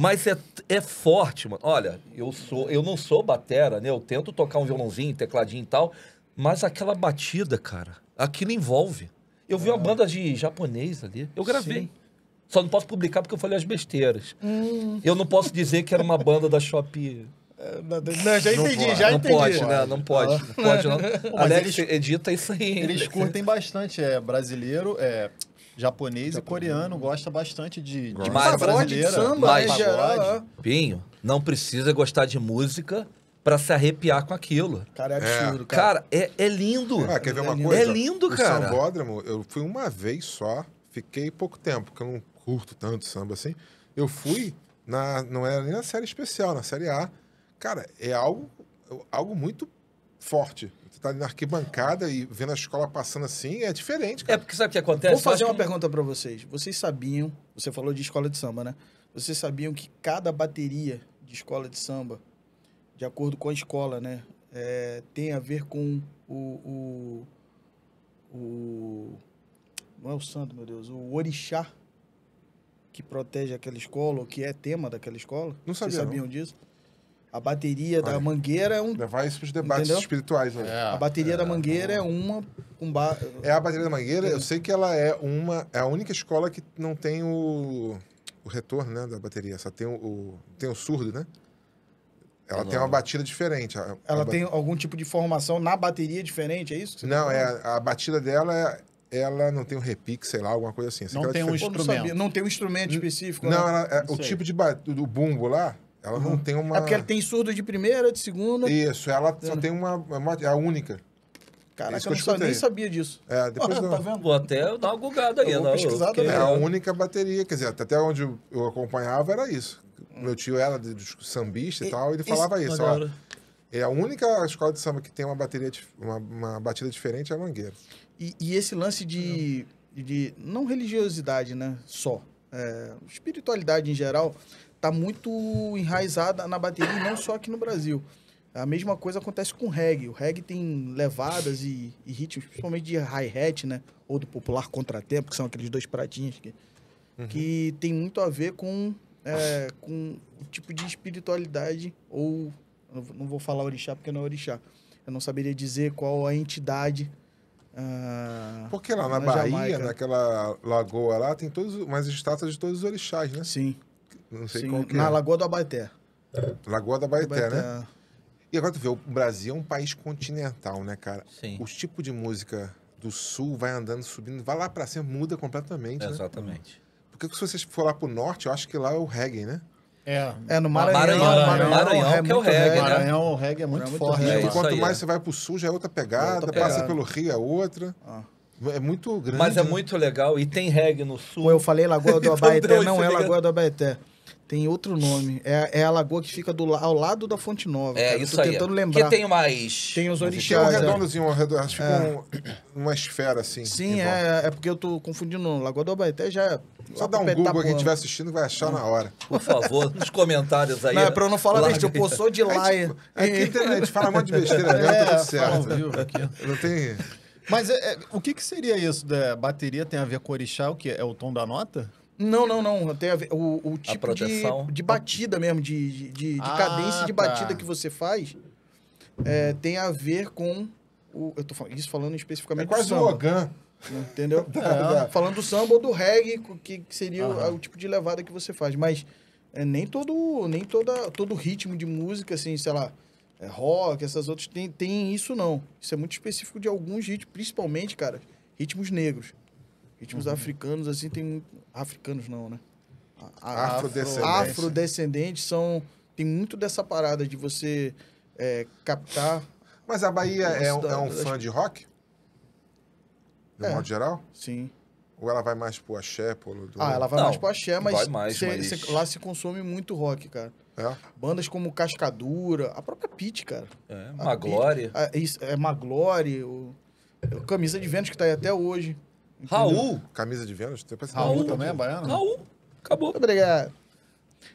mas é, é forte, mano. Olha, eu sou, eu não sou batera, né? Eu tento tocar um violãozinho, tecladinho e tal, mas aquela batida, cara, aquilo envolve. Eu vi ah. uma banda de japonês ali, eu gravei. Sim. Só não posso publicar porque eu falei as besteiras. Hum. Eu não posso dizer que era uma banda da Shopee. <laughs> É, não, já entendi, não já não entendi. Pode, né? Não pode, ah. não pode, não. Alex, eles, edita isso aí. Eles curtem bastante, é brasileiro, é japonês e coreano gosta bastante de, de mas, brasileira, samba, mas, pagode. Pinho, não precisa gostar de música para se arrepiar com aquilo. Cara, é, é. absurdo, é. cara. cara é, é, lindo. Ah, quer ver é uma é coisa? É lindo, o cara. sambódromo, eu fui uma vez só, fiquei pouco tempo, porque eu não curto tanto samba assim. Eu fui, na, não era nem na série especial, na série A. Cara, é algo, algo muito forte. Você tá ali na arquibancada e vendo a escola passando assim, é diferente, cara. É porque sabe o que acontece? Vou fazer uma que... pergunta para vocês. Vocês sabiam, você falou de escola de samba, né? Vocês sabiam que cada bateria de escola de samba, de acordo com a escola, né, é, tem a ver com o, o, o... Não é o santo, meu Deus. O orixá que protege aquela escola, ou que é tema daquela escola. Não sabia, Vocês sabiam não. disso? A bateria da mangueira é um. Levar isso para os debates entendeu? espirituais. Né? É, a bateria é, da mangueira é uma. Um ba... É a bateria da mangueira, tem... eu sei que ela é uma. É a única escola que não tem o, o retorno né, da bateria, só tem o, o tem o surdo, né? Ela não. tem uma batida diferente. A, ela a tem algum tipo de formação na bateria diferente, é isso? Tá não, é a, a, batida dela é, ela não tem um repique, sei lá, alguma coisa assim. Não tem, um não, não tem um instrumento. não, tem um instrumento específico. Não, né? ela, é, o tipo de ba... do bumbo lá ela uhum. não tem uma. É porque ela tem surdo de primeira, de segunda. Isso, ela só uhum. tem uma. É uma é a única. Caraca, eu, eu nem sabia disso. É, depois não. Tá vendo? Vou até dar uma gugada aí. Não, né? porque... É a única bateria, quer dizer, até onde eu acompanhava era isso. Meu tio era de, de sambista e, e, tal, ele falava isso. ó, é a única escola de samba que tem uma bateria, uma, uma batida diferente é a Mangueira. E, e esse lance de, não. Uhum. de, não religiosidade, né, só, é, espiritualidade em geral, tá muito enraizada na bateria não só aqui no Brasil. A mesma coisa acontece com o reggae. O reggae tem levadas e, e ritmos, principalmente de hi-hat, né? Ou do popular contratempo, que são aqueles dois pratinhos que, uhum. que tem muito a ver com, é, com o tipo de espiritualidade ou... Não vou falar orixá porque não é orixá. Eu não saberia dizer qual a entidade ah, porque lá na, na Bahia, Jamaica. naquela lagoa lá, tem todos, umas estátuas de todos os orixás, né? Sim. Não sei Sim, qual que é. Na Lagoa do Abaeté. Lagoa do Abaeté, né? E agora tu vê, o Brasil é um país continental, né, cara? Sim. Os tipos de música do sul vai andando, subindo, vai lá pra cima, muda completamente. É, né? Exatamente. Porque se você for lá pro norte, eu acho que lá é o reggae, né? É, é no ah, Maranhão. Maranhão, Maranhão, né? Maranhão é que é o reggae. reggae né? Maranhão, o reggae é muito, é muito forte. É, quanto mais é. você vai pro sul, já é outra pegada, é outra pegada. passa pelo rio, é outra. Ah. É muito grande. Mas é né? muito legal. E tem reggae no sul. eu falei Lagoa do <laughs> então Abaeté, não é Lagoa do Abaeté. Tem outro nome. É, é, a lagoa que fica do, ao lado da Fonte Nova. É, cara. isso tô tentando aí. lembrar. Que tem mais. Tem os orixás. Tem um é. redondozinho, acho que é. um, uma esfera assim. Sim, é, é porque eu tô confundindo. Lagoa do Abaeté já é. Só dá um Google quem estiver assistindo vai achar na hora. Por favor, <laughs> nos comentários aí. Não, é pra eu não falar besteira. Eu sou de lá. É, tipo, é, a gente fala um monte de besteira, né? tá É, tudo certo. Viu, não tem. Mas é, é, o que, que seria isso? Da é, bateria tem a ver com orixá? O que? É o tom da nota? Não, não, não. Tem ver, o, o tipo de, de, batida mesmo, de, de, de, de ah, cadência de batida tá. que você faz, é, tem a ver com. O, eu tô falando, isso falando especificamente. É quase o Logan. Entendeu? <laughs> tá, é, falando do samba ou do reggae, que, que seria o, o, tipo de levada que você faz. Mas é, nem todo nem toda, todo ritmo de música, assim, sei lá, é, rock, essas outras, tem, tem isso não. Isso é muito específico de alguns ritmos, principalmente, cara, ritmos negros. Ritmos uhum. africanos, assim, tem Africanos não, né? Afrodescendentes. Afrodescendentes são. Tem muito dessa parada de você é, captar. Mas a Bahia é um, é um fã de rock? De é, modo geral? Sim. Ou ela vai mais pro axé? Pro... Ah, ela vai não, mais pro axé, mas, mais, cê, mas... Cê, lá se consome muito rock, cara. É. Bandas como Cascadura, a própria Pit, cara. É, Maglore. é, é Maglore, o, é, Camisa de Vênus que tá aí até hoje. Raul. Camisa de Vênus? Tem Raul, Raul também é baiano? Né? Raul. Acabou. Obrigado.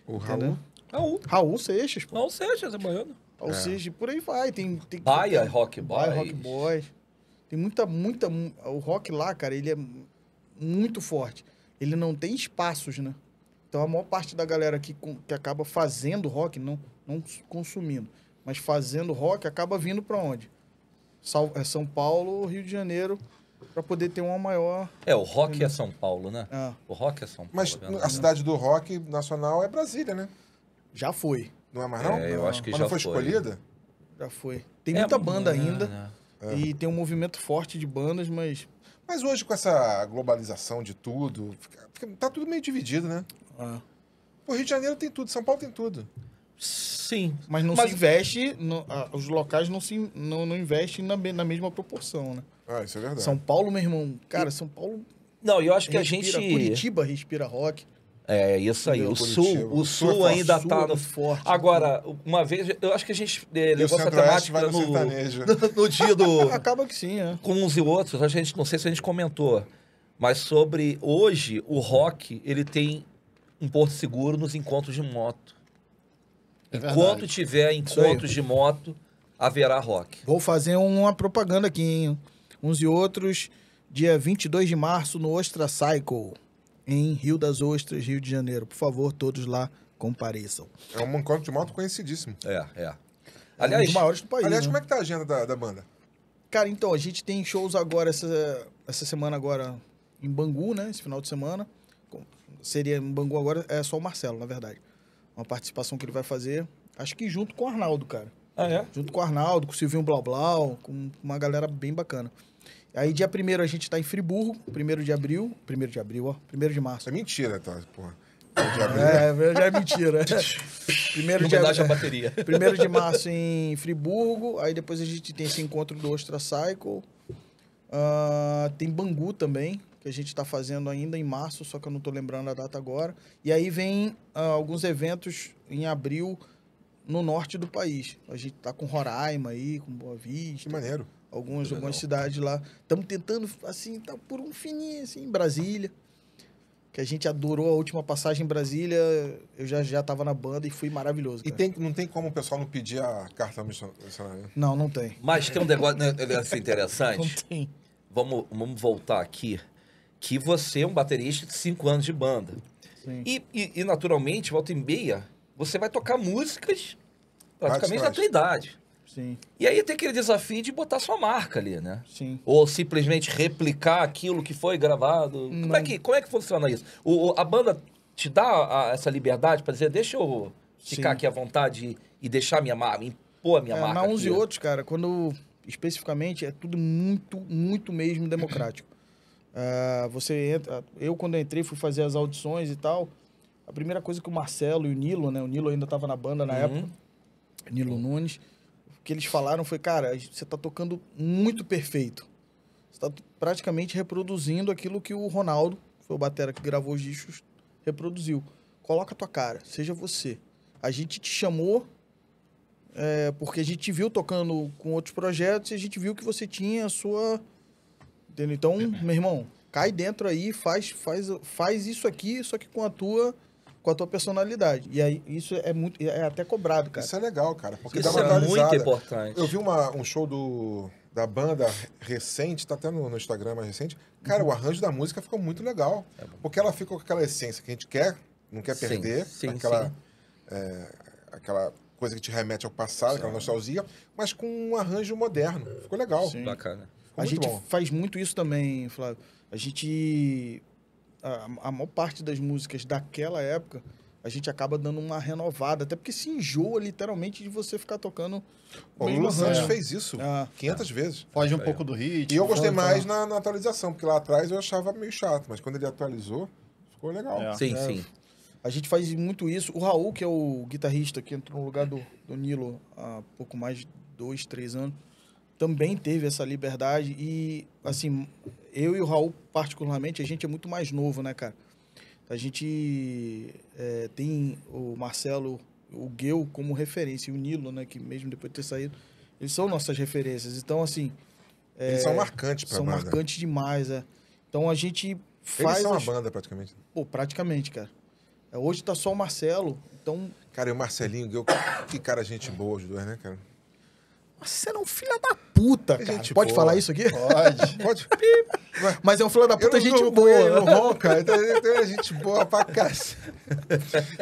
O Raul. Raul. Raul Seixas, pô. Raul Seixas é baiano. Ou é. seja, por aí vai. Tem, tem, Baia, tem, Rock Boy. Baia, Rock boys. Tem muita, muita... O rock lá, cara, ele é muito forte. Ele não tem espaços, né? Então, a maior parte da galera que, que acaba fazendo rock, não, não consumindo, mas fazendo rock, acaba vindo para onde? É São Paulo, Rio de Janeiro, para poder ter uma maior. É, o rock é, São Paulo, né? Ah. O rock é São Paulo. Mas é a cidade do rock nacional é Brasília, né? Já foi. Não é mais não? É, eu não. acho que Mas já não foi, foi escolhida? Já foi. Tem é, muita banda ainda. Né? E tem um movimento forte de bandas, mas. Mas hoje, com essa globalização de tudo, fica, fica, tá tudo meio dividido, né? Ah. O Rio de Janeiro tem tudo, São Paulo tem tudo. Sim. Mas não mas... se investe, no, os locais não, se, não, não investem na, na mesma proporção, né? Ah, isso é verdade. São Paulo, meu irmão, cara, São Paulo. Não, eu acho que a gente. Curitiba respira rock. É, isso aí. O sul, o sul, sul é ainda tá sul tá no... forte. Agora, né? uma vez, eu acho que a gente é, levou essa temática no, <laughs> no, no, dia do. <laughs> Acaba que sim, é. Com uns e outros, a gente, não sei se a gente comentou, mas sobre hoje, o rock, ele tem um porto seguro nos encontros de moto. É Enquanto tiver encontros de moto, haverá rock. Vou fazer uma propaganda aqui, hein? uns e outros, dia 22 de março no Ostra Cycle, em Rio das Ostras, Rio de Janeiro. Por favor, todos lá compareçam. É um encontro de moto conhecidíssimo. É, é. Aliás, é um maiores do país. Aliás, né? como é que tá a agenda da, da banda? Cara, então, a gente tem shows agora, essa, essa semana agora, em Bangu, né? Esse final de semana. Seria em Bangu agora, é só o Marcelo, na verdade. Uma participação que ele vai fazer, acho que junto com o Arnaldo, cara. Ah, é? Junto com o Arnaldo, com o Silvinho Blau Blau, com uma galera bem bacana. Aí dia 1 a gente tá em Friburgo, 1 de abril. 1 de abril, ó. 1 de março. É mentira, tá, porra. É, já é, é mentira. <laughs> primeiro de, a bateria. <laughs> primeiro de março em Friburgo, aí depois a gente tem esse encontro do Ostra Cycle. Uh, tem Bangu também, que a gente está fazendo ainda em março, só que eu não estou lembrando a data agora. E aí vem uh, alguns eventos em abril no norte do país. A gente está com Roraima aí, com Boa Vista. Que maneiro algumas, algumas cidades lá. Estamos tentando, assim, tá por um fininho, assim, em Brasília. Que a gente adorou a última passagem em Brasília. Eu já já na banda e foi maravilhoso. Cara. E tem, não tem como o pessoal não pedir a carta missionária? Né? Não, não tem. Mas tem um negócio né, é interessante. não tem. Vamos, vamos voltar aqui. Que você é um baterista de 5 anos de banda. E, e, e, naturalmente, volta em meia, você vai tocar músicas praticamente da tua idade. Sim. E aí tem aquele desafio de botar sua marca ali, né? Sim. Ou simplesmente replicar aquilo que foi gravado. Como é que, como é que funciona isso? O, a banda te dá a, essa liberdade para dizer, deixa eu ficar Sim. aqui à vontade e, e deixar minha marca, impor a minha é, marca. Na uns e né? outros, cara, quando especificamente é tudo muito, muito mesmo democrático. uh, <coughs> você entra, eu quando eu entrei fui fazer as audições e tal. A primeira coisa que o Marcelo e o Nilo, né? O Nilo ainda estava na banda na uhum. época. Nilo Nunes que eles falaram foi, cara, você tá tocando muito perfeito. Você tá praticamente reproduzindo aquilo que o Ronaldo, que foi o batera que gravou os discos, reproduziu. Coloca a tua cara, seja você. A gente te chamou é, porque a gente viu tocando com outros projetos e a gente viu que você tinha a sua... Entendeu? Então, é. meu irmão, cai dentro aí, faz, faz, faz isso aqui, só que com a tua com a tua personalidade. E aí isso é muito é até cobrado, cara. Isso é legal, cara, porque isso dá é uma é muito importante. Eu vi uma, um show do da banda recente, tá até no, no Instagram mais recente. Cara, uhum. o arranjo da música ficou muito legal, é porque ela ficou com aquela essência que a gente quer, não quer sim, perder, sim, aquela sim. É, aquela coisa que te remete ao passado, sim. aquela nostalgia, mas com um arranjo moderno. Ficou legal. Sim. Bacana. Ficou a gente bom. faz muito isso também, Flávio. A gente a, a maior parte das músicas daquela época, a gente acaba dando uma renovada, até porque se enjoa literalmente de você ficar tocando. O Lulu assim. Santos fez isso 500 é. é. vezes. Foge um pouco do ritmo. E eu gostei mais na, na, atualização, porque lá atrás eu achava meio chato, mas quando ele atualizou, ficou legal. É. Sim, é. sim. A gente faz muito isso. O Raul, que é o guitarrista que entrou no lugar do, do Nilo há pouco mais de dois, três anos, também teve essa liberdade e, assim, eu e o Raul, particularmente, a gente é muito mais novo, né, cara? A gente é, tem o Marcelo, o Gueu como referência, e o Nilo, né, que mesmo depois de ter saído, eles são nossas referências. Então, assim... É, eles são é, marcantes pra São banda. marcantes demais, é. Então, a gente faz... Eles são as... uma banda, praticamente. Pô, praticamente, cara. É, hoje tá só o Marcelo, então... Cara, e o Marcelinho, Gueu, que cara gente boa os dois, né, cara? Você é um filho da puta, cara. Gente pode boa. falar isso aqui? Pode. pode. <laughs> Mas é um filho da puta, gente não, boa. Ele não ronca. Então, é gente boa pra cacete.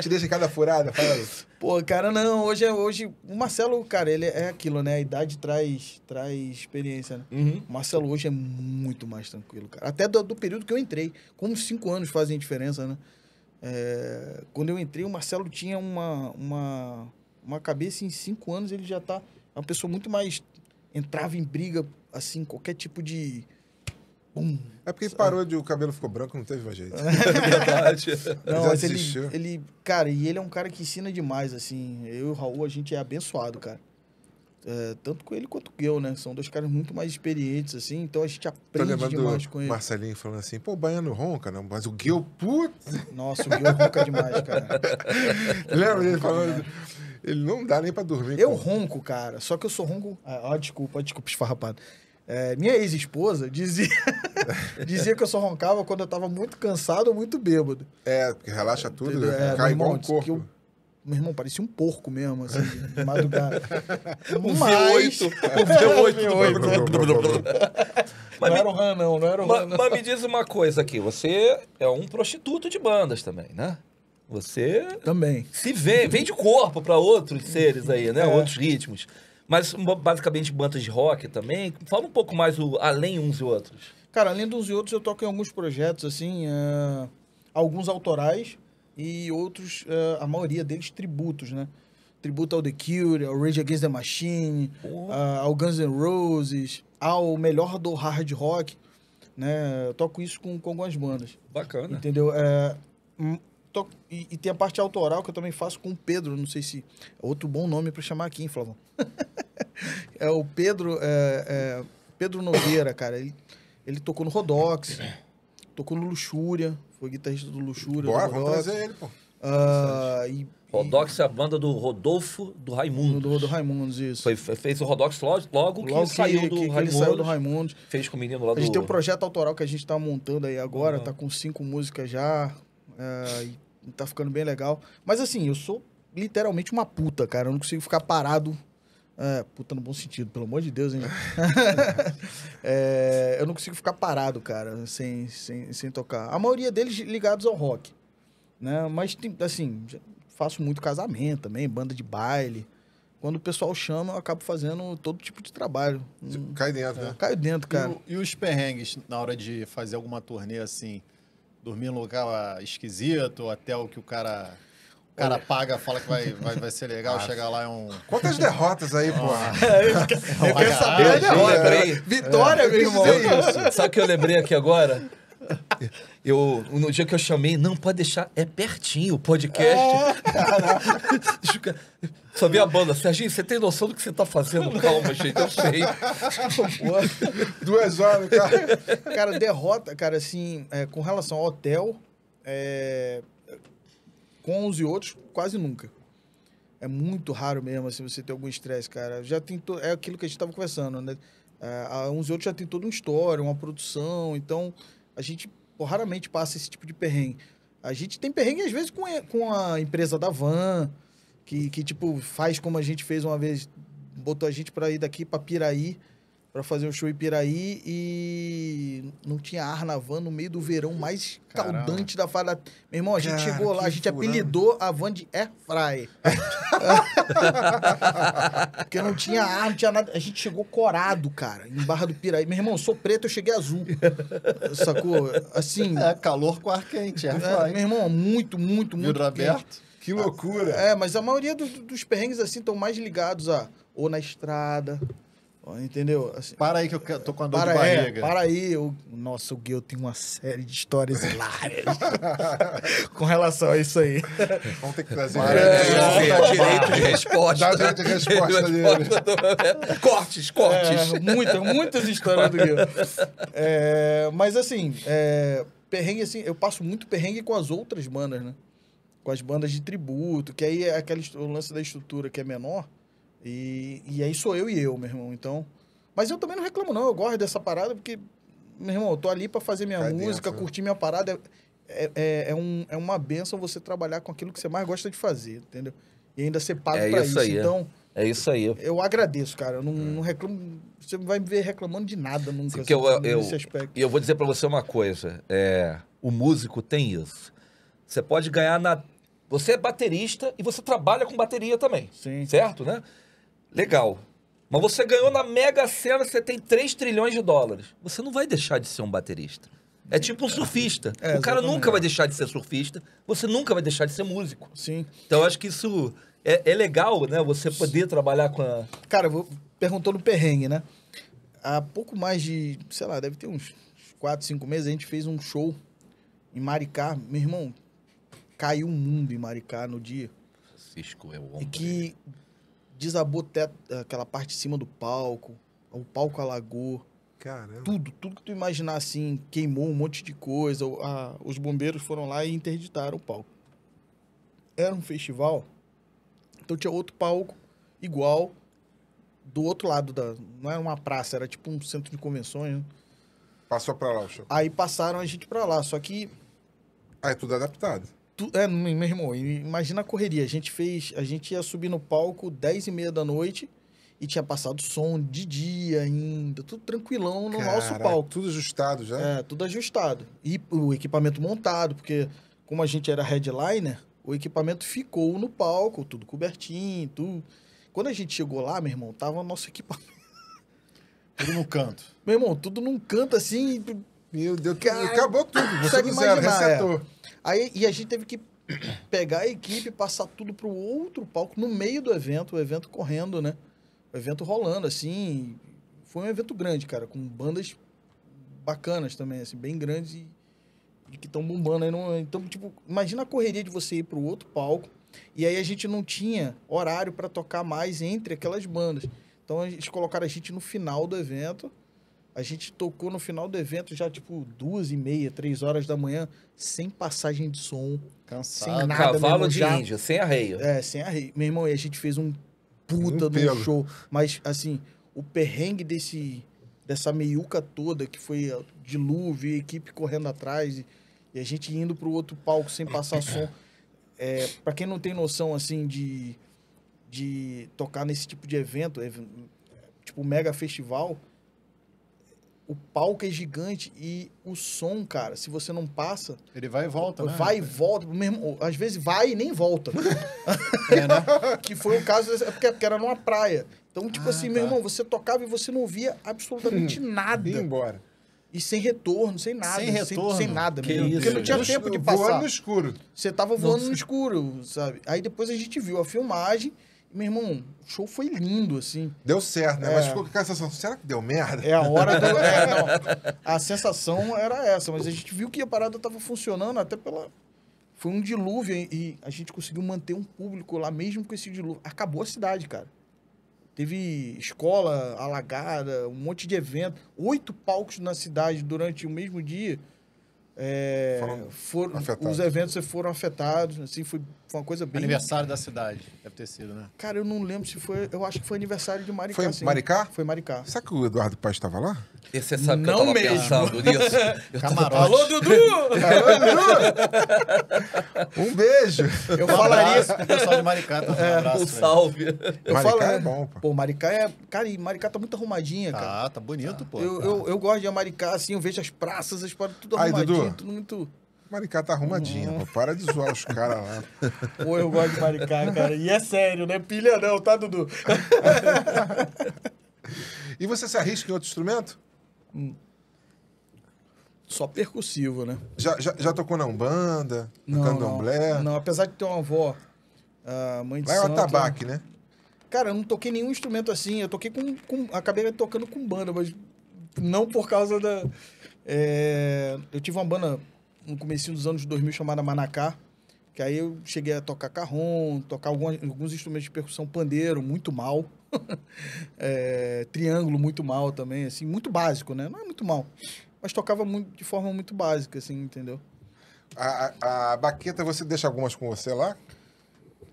Te deixa cada furada, fala isso. Pô, cara, não. Hoje, é, hoje o Marcelo, cara, ele é aquilo, né? A idade traz, traz experiência, né? Uhum. O Marcelo hoje é muito mais tranquilo, cara. Até do, do período que eu entrei. Como cinco anos fazem diferença, né? É, quando eu entrei, o Marcelo tinha uma, uma, uma cabeça em cinco anos, ele já tá uma pessoa muito mais. entrava em briga, assim, qualquer tipo de. Bum, é porque ele parou de. O cabelo ficou branco, não teve mais jeito. <laughs> É verdade. <laughs> não, mas ele, ele. Cara, e ele é um cara que ensina demais, assim. Eu e o Raul, a gente é abençoado, cara. É, tanto com ele quanto com eu, né? São dois caras muito mais experientes, assim, então a gente aprende demais com ele. Marcelinho falando assim, pô, o Baiano ronca, não, mas o Gil, putz! Nossa, o Gil ronca demais, cara. <laughs> Lembra ele falando... Ele não dá nem pra dormir. Eu ronco, cara, só que eu sou ronco... Ah, ó, desculpa, desculpa, esfarrapado. É, minha ex-esposa dizia, <laughs> dizia que eu só roncava quando eu tava muito cansado ou muito bêbado. É, porque relaxa tudo, né? é, cai igual corpo. Meu irmão, parecia um porco mesmo, assim, de madrugada. Um <laughs> Mas... V8. Um V8. não era o Han, não. Não era o mas, Han, não. mas me diz uma coisa aqui. Você é um prostituto de bandas também, né? Você... Também. Se vê, vem de corpo para outros seres aí, né? É. Outros ritmos. Mas basicamente bandas de rock também. Fala um pouco mais o, além uns e outros. Cara, além dos e outros, eu toco em alguns projetos, assim... Uh, alguns autorais e outros, uh, a maioria deles, tributos, né? Tributo ao The Cure, ao Rage Against the Machine, uh, ao Guns N' Roses, ao melhor do hard rock, né? Eu toco isso com, com algumas bandas. Bacana. Entendeu? É, hum, toco, e, e, tem a parte autoral que eu também faço com o Pedro, não sei se... É outro bom nome para chamar aqui, hein, Flavão? <laughs> é o Pedro... É, é, Pedro Nogueira, cara. Ele, ele tocou no Rodox, tocou no Luxúria, foi guitarrista do Luxúria. Bora, vamos trazer ele, pô. Ah, e, Rodox é a banda do Rodolfo do Raimundos. Do, do Raimundos, isso. Foi, fez o Rodox logo, logo, logo que, saiu, que, do que ele saiu do Raimundos. Fez com o menino lá do... A gente tem um projeto autoral que a gente tá montando aí agora, uhum. tá com cinco músicas já, é, e tá ficando bem legal. Mas assim, eu sou literalmente uma puta, cara. Eu não consigo ficar parado é, puta, no bom sentido, pelo amor de Deus, hein? <laughs> é, eu não consigo ficar parado, cara, sem, sem, sem tocar. A maioria deles ligados ao rock, né? Mas, tem, assim, faço muito casamento também, banda de baile. Quando o pessoal chama, eu acabo fazendo todo tipo de trabalho. cai dentro, é, né? Cai dentro, cara. E, o, e, os perrengues na hora de fazer alguma turnê, assim? Dormir num local esquisito, hotel que o cara cara paga, fala que vai, vai, vai ser legal, Nossa. chegar lá é um. Quantas derrotas aí, pô? <laughs> eu quero é saber a derrota. Lembrei, é. Vitória, é, meu irmão. Sabe o que eu lembrei aqui agora? Eu, no dia que eu chamei, não, pode deixar, é pertinho o podcast. É, <laughs> Só vi a banda, Serginho, você tem noção do que você tá fazendo? Calma, gente, eu sei. <laughs> Duas horas, cara. Cara, derrota, cara, assim, é, com relação ao hotel, é, com uns e outros, quase nunca. É muito raro mesmo, assim, você ter algum estresse, cara. Já tem to... É aquilo que a gente estava conversando, né? É, uns e outros já tem toda uma história, uma produção, então a gente pô, raramente passa esse tipo de perrengue. A gente tem perrengue, às vezes, com, com a empresa da van, que, que, tipo, faz como a gente fez uma vez, botou a gente para ir daqui para Piraí, para fazer um show em Piraí e não tinha ar na van no meio do verão mais Caramba. caldante da fada. Meu irmão, a gente Cara, chegou lá, a gente furando. apelidou a van de Air Fry. <laughs> Porque não tinha ar, não tinha nada. A gente chegou corado, cara, em Barra do Piraí. Meu irmão, sou preto, eu cheguei azul. Sacou? Assim. É, calor com ar quente, Air É, meu irmão, muito, muito, muito. Vidro aberto. Que loucura. É, mas a maioria dos, dos perrengues assim estão mais ligados a ou na estrada, Entendeu? Assim, para aí que eu tô com a dor para, de barriga. É, para aí. o nossa, o Gui, eu tenho uma série de histórias <laughs> hilárias <laughs> com relação a isso aí. Vamos ter que trazer. Para, é, é, direito de resposta. Dá direito de resposta dele. <laughs> cortes, cortes. É, muita, muitas histórias do Gui. É, mas assim, é, perrengue assim, eu passo muito perrengue com as outras bandas, né? Com as bandas de tributo, que aí é aquele, o lance da estrutura que é menor e, e aí sou eu e eu, meu irmão. Então. Mas eu também não reclamo, não. Eu gosto dessa parada, porque, meu irmão, eu tô ali para fazer minha música, dentro, né? curtir né? minha parada. É, é, é, um, é uma benção você trabalhar com aquilo que você mais gosta de fazer, entendeu? E ainda ser pago é pra isso. Então. É isso aí. Eu agradeço, cara. Eu não, hum. não reclamo. Você não vai me ver reclamando de nada nunca. Porque assim, eu, eu, nesse aspecto. E eu vou dizer para você uma coisa. É, o músico tem isso. Você pode ganhar na. Você é baterista e você trabalha com bateria também. Sim. Certo, né? Legal. Mas você ganhou na Mega Sena, você tem 3 trilhões de dólares. Você não vai deixar de ser um baterista. É tipo um surfista. É, o cara nunca vai deixar de ser surfista, você nunca vai deixar de ser músico. Sim. Então acho que isso é, é legal, né? Você poder trabalhar com a. Cara, vou... perguntou no perrengue, né? Há pouco mais de, sei lá, deve ter uns 4, 5 meses, a gente fez um show em Maricá. Meu irmão, caiu o um mundo em Maricá no dia. Francisco é o homem. E que desabou até aquela parte de cima do palco, o palco alagou. Caramba. Tudo, tudo que tu imaginar assim, queimou um monte de coisa. A, os bombeiros foram lá e interditaram o palco. Era um festival, então tinha outro palco igual do outro lado da. Não era uma praça, era tipo um centro de convenções. Né? Passou pra lá o show. Aí passaram a gente pra lá, só que. aí é tudo adaptado. É, meu irmão, imagina a correria. A gente fez. A gente ia subir no palco 10 e meia da noite e tinha passado som de dia ainda, tudo tranquilão no nosso palco. Tudo ajustado já? É, tudo ajustado. E o equipamento montado, porque como a gente era headliner, o equipamento ficou no palco, tudo cobertinho, tudo. Quando a gente chegou lá, meu irmão, tava nosso equipamento. Tudo no canto. meu irmão, tudo num canto assim. Meu Deus, Cara, acabou tudo. Você consegue imaginar. Zero, é. Aí, e a gente teve que <clears throat> pegar a equipe, passar tudo para o outro palco, no meio do evento, o evento correndo, né? O evento rolando, assim. Foi um evento grande, cara, com bandas bacanas também, assim, bem grandes e, e que estão bombando aí. Não, então, tipo, imagina a correria de você ir para o outro palco e aí a gente não tinha horário para tocar mais entre aquelas bandas. Então, eles colocaram a gente no final do evento a gente tocou no final do evento já, tipo, duas e meia, três horas da manhã, sem passagem de som. Cansado. Sem ah, nada, Cavalo de já... índio, sem arreio. É, sem arreio. Meu irmão, e a gente fez um puta do show. Mas, assim, o perrengue desse, dessa meiuca toda, que foi dilúvio, equipe correndo atrás, e, e a gente indo pro outro palco sem passar <laughs> som. É, para quem não tem noção, assim, de, de tocar nesse tipo de evento, tipo mega festival o palco é gigante e o som, cara, se você não passa. Ele vai e volta, vai né? Vai e volta. Mesmo, às vezes vai e nem volta. <laughs> é, né? <laughs> que foi o caso, porque, porque era numa praia. Então, tipo ah, assim, tá. meu irmão, você tocava e você não ouvia absolutamente hum, nada. Ia embora. E sem retorno, sem nada. Sem retorno? Sem, sem nada. Que mesmo. Isso, porque não tinha tempo de passar. Voando no escuro. Você tava voando Nossa. no escuro, sabe? Aí depois a gente viu a filmagem meu irmão, o show foi lindo, assim. Deu certo, né? É. Mas ficou com aquela sensação, será que deu merda? É a hora do... é, <laughs> não. A sensação era essa, mas a gente viu que a parada estava funcionando até pela... Foi um dilúvio e a gente conseguiu manter um público lá mesmo com esse dilúvio. Acabou a cidade, cara. Teve escola alagada, um monte de evento. Oito palcos na cidade durante o mesmo dia. É, foram, os eventos foram afetados, assim, foi, foi uma coisa bem... Aniversário da cidade, deve ter sido, né? Cara, eu não lembro se foi, eu acho que foi aniversário de Maricá, Foi sim. Maricá? Foi Maricá. Será que o Eduardo Paes estava lá? E você sabe não que eu tava mesmo. pensando nisso? Eu Camarote. Tava... Alô, Dudu! Alô, Dudu! um beijo! Eu um falaria... pro pessoal de Maricá tá é, um abraço, Um salve! Eu Maricá falo, é, é bom, pô. Pô, Maricá é... Cara, e Maricá tá muito arrumadinha, tá, cara. Ah, tá bonito, tá. pô. Eu, tá. eu, eu, gosto de Maricá, assim, eu vejo as praças, as praças tudo Aí, Dudu, tudo, muito. Maricá tá arrumadinho, uhum. para de zoar os caras lá. <laughs> Pô, eu gosto de Maricá, cara. E é sério, não é pilha não, tá, Dudu? <laughs> e você se arrisca em outro instrumento? Hum. Só percussivo, né? Já, já, já, tocou na Umbanda? No não, candomblé? Não, não, apesar de ter uma avó, a mãe de Lá é o tabaque, né? né? Cara, eu não toquei nenhum instrumento assim. Eu toquei com... com acabei tocando com banda, mas não por causa da é, eu tive uma banda no começo dos anos 2000 chamada Manacá, que aí eu cheguei a tocar carrom, tocar algumas, alguns instrumentos de percussão, pandeiro, muito mal. <laughs> é, triângulo, muito mal também, assim, muito básico, né? Não é muito mal, mas tocava muito, de forma muito básica, assim, entendeu? A, a, baqueta, você deixa algumas com você lá?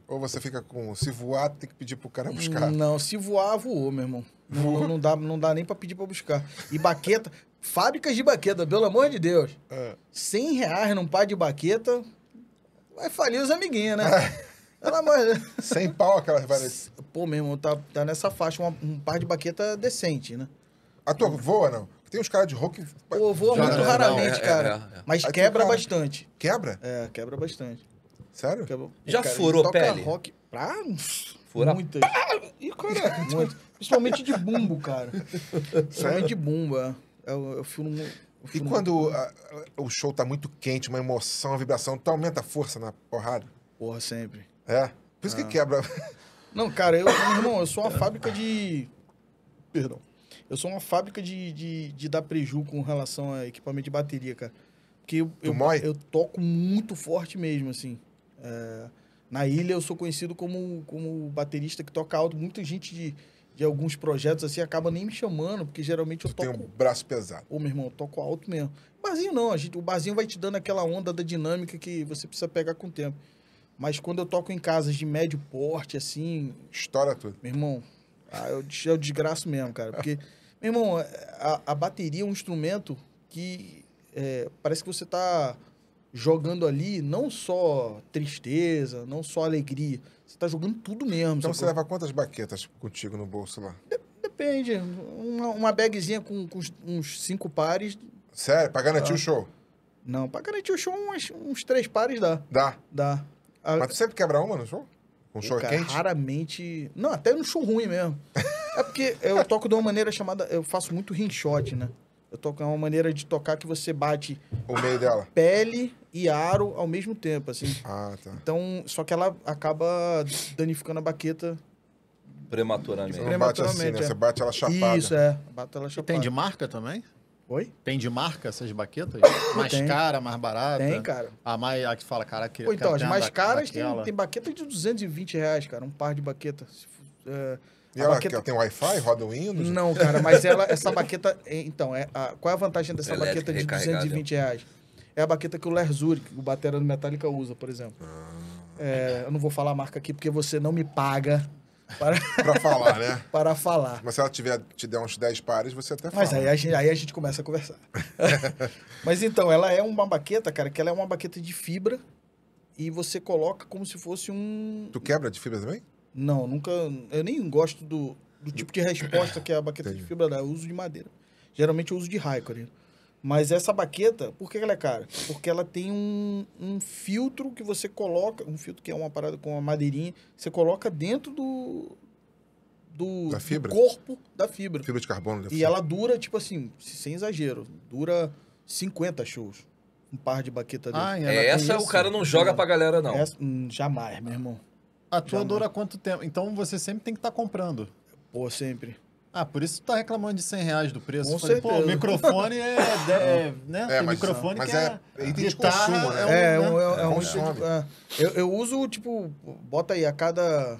Ou você fica com. Se voar, tem que pedir pro cara buscar? Não, se voar, voou, meu irmão. Não, não, dá, não dá nem para pedir para buscar. E baqueta, Fábricas de baqueta, pelo amor de Deus. É. 100 reais num par de baqueta, vai falir os amiguinhos, né? É. Pelo amor de Deus. Sem pau aquela rivalidade. Pô, mesmo, tá, tá nessa faixa uma, um par de baqueta decente, né? A tua voa, não? Tem uns caras de rock. Pô, voa Já, muito é, raramente, não, é, cara. É, é. mas Aí quebra cara... bastante. Quebra? É, quebra bastante. Sério? Quebra... Já cara, furou pele? rock pra... Fura... Muitas. Ih, cara. Muito. Principalmente de bumbo, cara. <laughs> Principalmente de bumbo, é. É o, filme. O e quando a, o show tá muito quente, uma emoção, uma vibração, tu aumenta a força na porrada? Porra, sempre. É? Por isso ah. que quebra. Não, cara, eu, meu irmão, eu sou uma fábrica de. <coughs> Perdão. Eu sou uma fábrica de, de, de dar preju com relação a equipamento de bateria, cara. Porque eu, eu, eu, toco muito forte mesmo, assim. É, na ilha eu sou conhecido como, como baterista que toca alto. Muita gente de de alguns projetos assim, acaba nem me chamando, porque geralmente eu tu toco. Tem um braço pesado. Ô, meu irmão, eu toco alto mesmo. Barzinho não, a gente, o barzinho vai te dando aquela onda da dinâmica que você precisa pegar com o tempo. Mas quando eu toco em casas de médio porte, assim. Estoura tudo. Meu irmão, ah, eu, eu desgraço mesmo, cara. Porque, <laughs> meu irmão, é, a, a, bateria é um instrumento que é, parece que você tá jogando ali não só tristeza, não só alegria você está jogando tudo mesmo. Então você leva quantas baquetas contigo no bolso lá? De depende. Uma, uma bagzinha com, com, uns cinco pares. Sério? Para garantir dá. Ah. o show? Não, para garantir o show, uns, uns três pares dá. Dá? Dá. A... Mas tu sempre quebra uma no show? Um show é cara, quente? Raramente. Não, até no show ruim mesmo. é porque eu toco de uma maneira chamada. Eu faço muito rinchote, shot, né? Eu toco é uma maneira de tocar que você bate o meio dela. Pele e aro ao mesmo tempo, assim. Ah, tá. Então, só que ela acaba danificando a baqueta prematuramente. Você não bate assim, né? É. Você bate ela chapada. Isso, é. Bate ela chapada. tem de marca também? Oi? Tem de marca essas baquetas? <coughs> mais tem. cara, mais barata? Tem, cara. A, mais, a que fala, cara, que. Pô, então, as mais caras tem, tem baqueta de 220 reais, cara. Um par de baqueta. Se, é, e ela, baqueta... ela tem Wi-Fi, roda o Windows? Não, cara, mas ela, <laughs> essa baqueta. É, então, é a, qual é a vantagem dessa Elétrica baqueta de 220 reais? É a baqueta que o Lerzuri, o batera do Metallica, usa, por exemplo. Ah. É, eu não vou falar a marca aqui porque você não me paga. Para... <laughs> pra falar, né? <laughs> para falar. Mas se ela tiver, te der uns 10 pares, você até fala. Mas aí a gente, aí a gente começa a conversar. Mas então, ela é uma baqueta, cara, que ela é uma baqueta de fibra e você coloca como se fosse um. Tu quebra de fibra também? Não, nunca. Eu nem gosto do, do tipo de resposta que é a baqueta de fibra dá. Eu uso de madeira. Geralmente eu uso de Raikkonen. Mas essa baqueta, por que ela é cara? Porque ela tem um, um filtro que você coloca, um filtro que é uma parada com uma madeirinha, você coloca dentro do, do, da do corpo da fibra. Fibra de carbono. Né? E ela dura, tipo assim, sem exagero, dura 50 shows. Um par de baqueta dele. Ah, é, essa o cara não joga pra galera, não. Essa, hum, jamais, meu irmão. A tua dura há quanto tempo? Então você sempre tem que estar tá comprando. Pô, sempre. Ah, por isso tu tá reclamando de 100 reais do preço. Com Falei, pô, o microfone é. é <laughs> né? É, mas, é, mas que é, é consumo, né? É, um, é, é, né? é um é, tipo, é, eu, eu uso, tipo, bota aí, a cada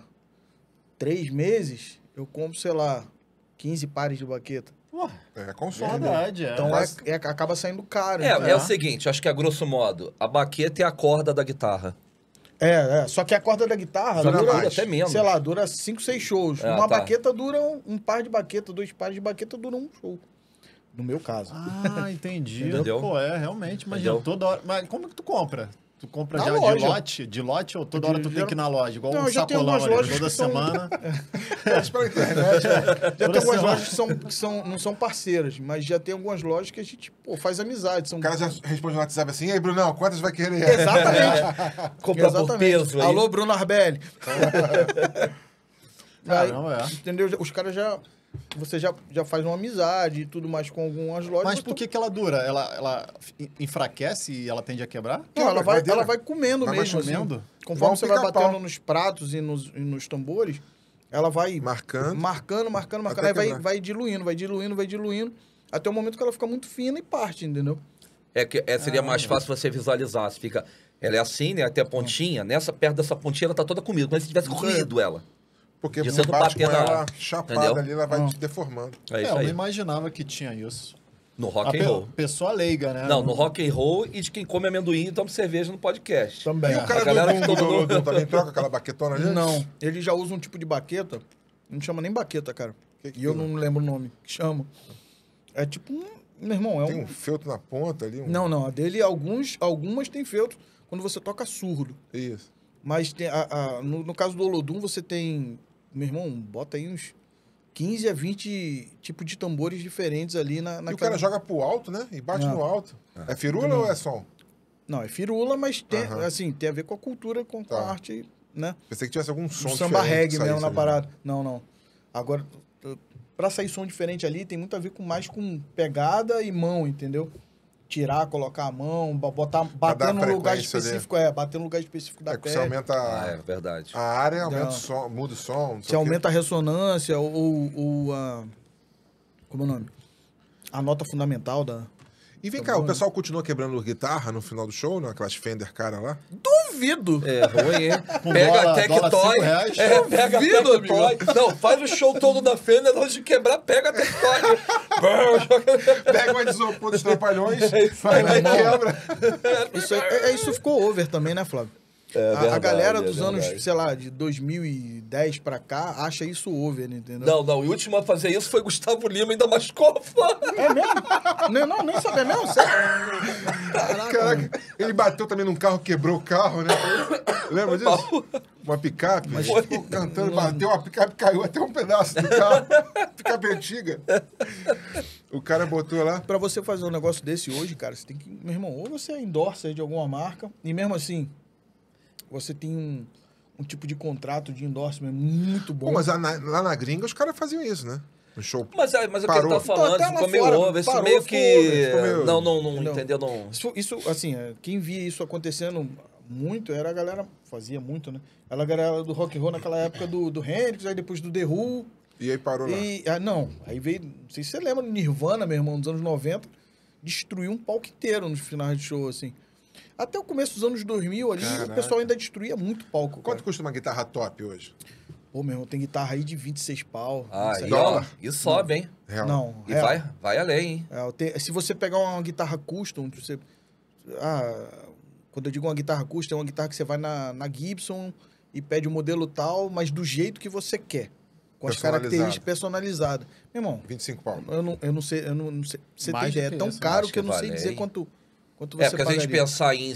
três meses eu compro, sei lá, 15 pares de baqueta. Pô, é consumo. Verdade, é. Então é, é, acaba saindo caro. É, né? é o seguinte, acho que a grosso modo, a baqueta é a corda da guitarra. É, é, só que a corda da guitarra dura, dura, até menos. Sei lá, dura 5, 6 shows. É, Uma tá. baqueta dura um, um, par de baqueta, dois pares de baqueta duram um show. No meu caso. Ah, entendi. Entendeu? Pô, é, realmente. Imagina, Entendeu? toda hora. Mas como que tu compra? Tu compra na já loja. de lote? De lote ou toda de hora tu tem que ir na loja? Igual não, um sacolão ali, toda semana. São... <laughs> É, internet. Né? Já <laughs> tem algumas semana. lojas que, são, que são, não são parceiras, mas já tem algumas lojas que a gente pô, faz amizade. São... O cara já responde no WhatsApp assim, aí, Brunão, quantas vai querer? Exatamente. <laughs> É. compra por peso. Aí. Alô, Bruno Arbelli. Caramba, é. Entendeu? Os caras já você já, já faz uma amizade e tudo mais com algumas lojas. Mas por tu... que, que ela dura? Ela, ela enfraquece e ela tende a quebrar? Não, ela, ela vai, ela vai comendo vai mesmo. Assim. Comendo? Conforme vai você vai batendo pau. nos pratos e nos, e nos tambores, ela vai marcando, marcando, marcando, marcando. Aí vai, vai diluindo, vai diluindo, vai diluindo, até o momento que ela fica muito fina e parte, entendeu? É que é, seria ah, mais é. fácil você visualizar. se fica, ela é assim, né? Até a pontinha. Nessa, perto dessa pontinha, ela tá toda comida. Mas se tivesse comido ela. Porque você bate bater com ela na... chapada Entendeu? ali, ela vai hum. te deformando. É, isso é, eu não imaginava que tinha isso. No rock a and roll. Pessoa leiga, né? Não, no rock and roll e de quem come amendoim e toma cerveja no podcast. Também. E o cara a galera do, do, do, também troca aquela baquetona ali? Não. Ele já usa um tipo de baqueta, não chama nem baqueta, cara. Que que e eu é? não lembro o nome que chama. É tipo um... Meu irmão, é Tem um... um feltro na ponta ali? Um... Não, não. A dele, alguns, algumas tem feltro quando você toca surdo. Isso. Mas tem a, a no, no caso do Olodum, você tem meu irmão, bota aí uns 15 a 20 tipos de tambores diferentes ali na, naquela... E o cara joga pro alto, né? E bate Não. no alto. É, é. firula Não. ou é som? Não, é firula, mas tem, assim, tem a ver com a cultura, com, tá. a arte, né? Pensei que tivesse algum som um samba reggae mesmo na né? parada. Não, não. Agora, para sair som diferente ali, tem muito a ver com mais com pegada e mão, entendeu? tirar, colocar a mão, botar, bater num lugar né? específico, é, bater num lugar específico da é, pele. Você aumenta a, ah, é, verdade. a área, aumenta o som, muda o som. Você aumenta a ressonância ou, ou, ou a, como é o nome? A nota fundamental da, e vem tá cá, bom. o pessoal continua quebrando guitarra no final do show, naquelas Fender cara lá? Duvido! É, ruim, hein? <laughs> pega dólar, a Tectoy. É, pega Duvido, a Tectoy. Não, faz o show todo da Fender, antes de quebrar, pega a Tectoy. <laughs> pega uma desopor dos trapalhões, é, faz, quebra. Isso, é, é, isso ficou over também, né, Flávio? É, a, verdade, a, galera dos é anos, sei lá, de 2010 pra cá, acha isso over, entendeu? Não, não. E o último a fazer isso foi Gustavo Lima, ainda mais <laughs> copa. É mesmo? não, não, nem sabia mesmo. Sério. Caraca. Caraca. Ele bateu também num carro, quebrou o carro, né? Lembra disso? Uma picape. Mas foi. cantando, bateu, uma picape caiu até um pedaço do carro. picape antiga. O cara botou lá. Pra você fazer um negócio desse hoje, cara, você tem que. Meu irmão, ou você é de alguma marca, e mesmo assim você tem um, um tipo de contrato de endorsement muito bom. Pô, mas lá na, lá na gringa os caras faziam isso, né? No show mas, é, mas é o que ele tá falando, então, ficou meio over, meio que... Né? Meio... Não, não, não, não, entendeu? Não. Isso, isso, assim, é, quem via isso acontecendo muito era a galera, fazia muito, né? Era a galera do rock and roll naquela época do, do Hendrix, aí depois do The Who. E aí parou e, lá. Ah, não, aí veio, não sei se você lembra, Nirvana, meu irmão, dos anos 90, destruiu um palco inteiro nos finais de show, assim. Até o começo dos anos 2000 ali, Caraca. o pessoal ainda destruía muito palco. Cara. Quanto custa uma guitarra top hoje? Pô, meu irmão, tem guitarra aí de 26 pau. Ah, e, e sobe, hein? Real. Não. E real. Vai, vai além, hein? É, se você pegar uma guitarra custom, você. Ah, quando eu digo uma guitarra custom, é uma guitarra que você vai na, na Gibson e pede o um modelo tal, mas do jeito que você quer. Com as características personalizadas. Meu irmão. 25 pau. Eu não, eu não sei, eu não, não sei. Você tem ideia? É tão caro que, que eu não sei dizer quanto Quanto é, você é, porque pagaria? se a gente pensar em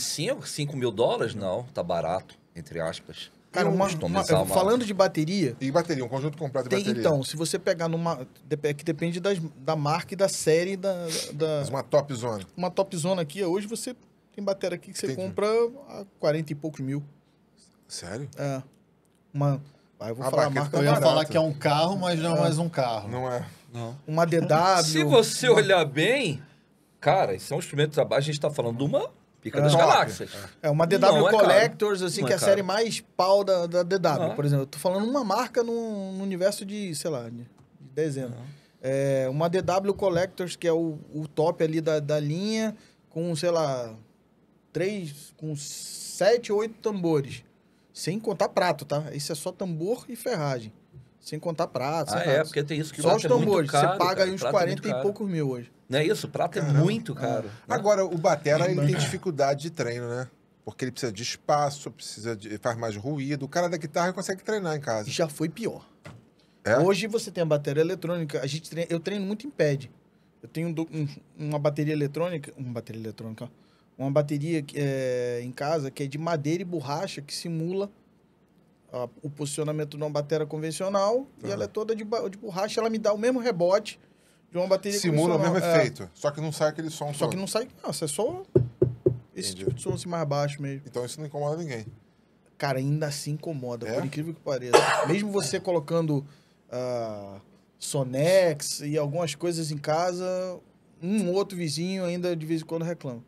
5, mil dólares, não, tá barato, entre aspas. Cara, uma, uma, falando de bateria. E bateria, um conjunto completo de tem, bateria. Então, se você pegar numa. É que depende das, da marca e da série da. da uma top zona. Uma top zona aqui, hoje você tem bateria aqui que você tem compra a 40 e poucos mil. Sério? É. Uma. eu vou a falar a marca. Tá eu ia falar que é um carro, mas não é mais um carro. Não é. Não. Uma DW. Se você olhar bem, Cara, isso é um instrumento de trabalho, a gente está falando de uma pica é, das top. galáxias. É uma DW não é Collectors, é assim, não que é, é a série mais pau da, da DW, ah. por exemplo. Eu tô falando uma marca no universo de, sei lá, de dezenas. Ah. É, uma DW Collectors, que é o, o top ali da, da linha, com, sei lá, três, com sete, oito tambores. Sem contar prato, tá? Isso é só tambor e ferragem. Sem contar prata. Ah, é, porque tem isso que Só os tambores, é caro, você paga cara, uns 40 é e poucos mil hoje. Não é isso? Prata é muito caro. Né? Agora, o Batera, ele tem dificuldade de treino, né? Porque ele precisa de espaço, precisa de, faz mais ruído. O cara da guitarra consegue treinar em casa. Já foi pior. É? Hoje você tem a bateria eletrônica. A gente treina, eu treino muito em pad. Eu tenho um, uma bateria eletrônica, uma bateria eletrônica, uma bateria é, em casa que é de madeira e borracha que simula a, o posicionamento de uma bateria convencional e ela é toda de, de, borracha, ela me dá o mesmo rebote de uma bateria Simula Simula o mesmo é, efeito, só que não sai aquele som Só todo. que não sai, nossa, é só esse Entendi. tipo de som assim mais baixo mesmo. Então isso não incomoda ninguém. Cara, ainda assim incomoda, é? por incrível que pareça. mesmo você colocando uh, Sonex e algumas coisas em casa, um outro vizinho ainda de vez em quando reclama.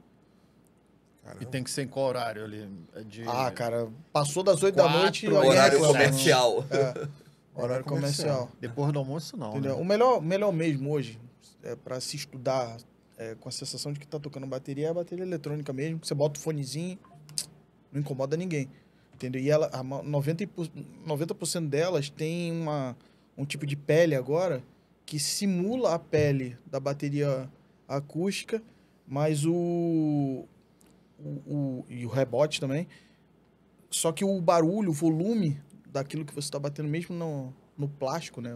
Caramba. E tem que ser em qual horário ali? É de... Ah, cara, passou das 8 da noite... Horário, horário comercial. É, horário é, comercial. Depois do almoço, não. Né? O melhor, melhor mesmo hoje, é para se estudar é, com a sensação de que tá tocando bateria, é a bateria eletrônica mesmo, que você bota o fonezinho, não incomoda ninguém. Entendeu? E ela, a 90%, 90 delas tem uma, um tipo de pele agora que simula a pele da bateria acústica, mas o, o, e o rebote também. Só que o barulho, o volume daquilo que você está batendo, mesmo no, no plástico, né?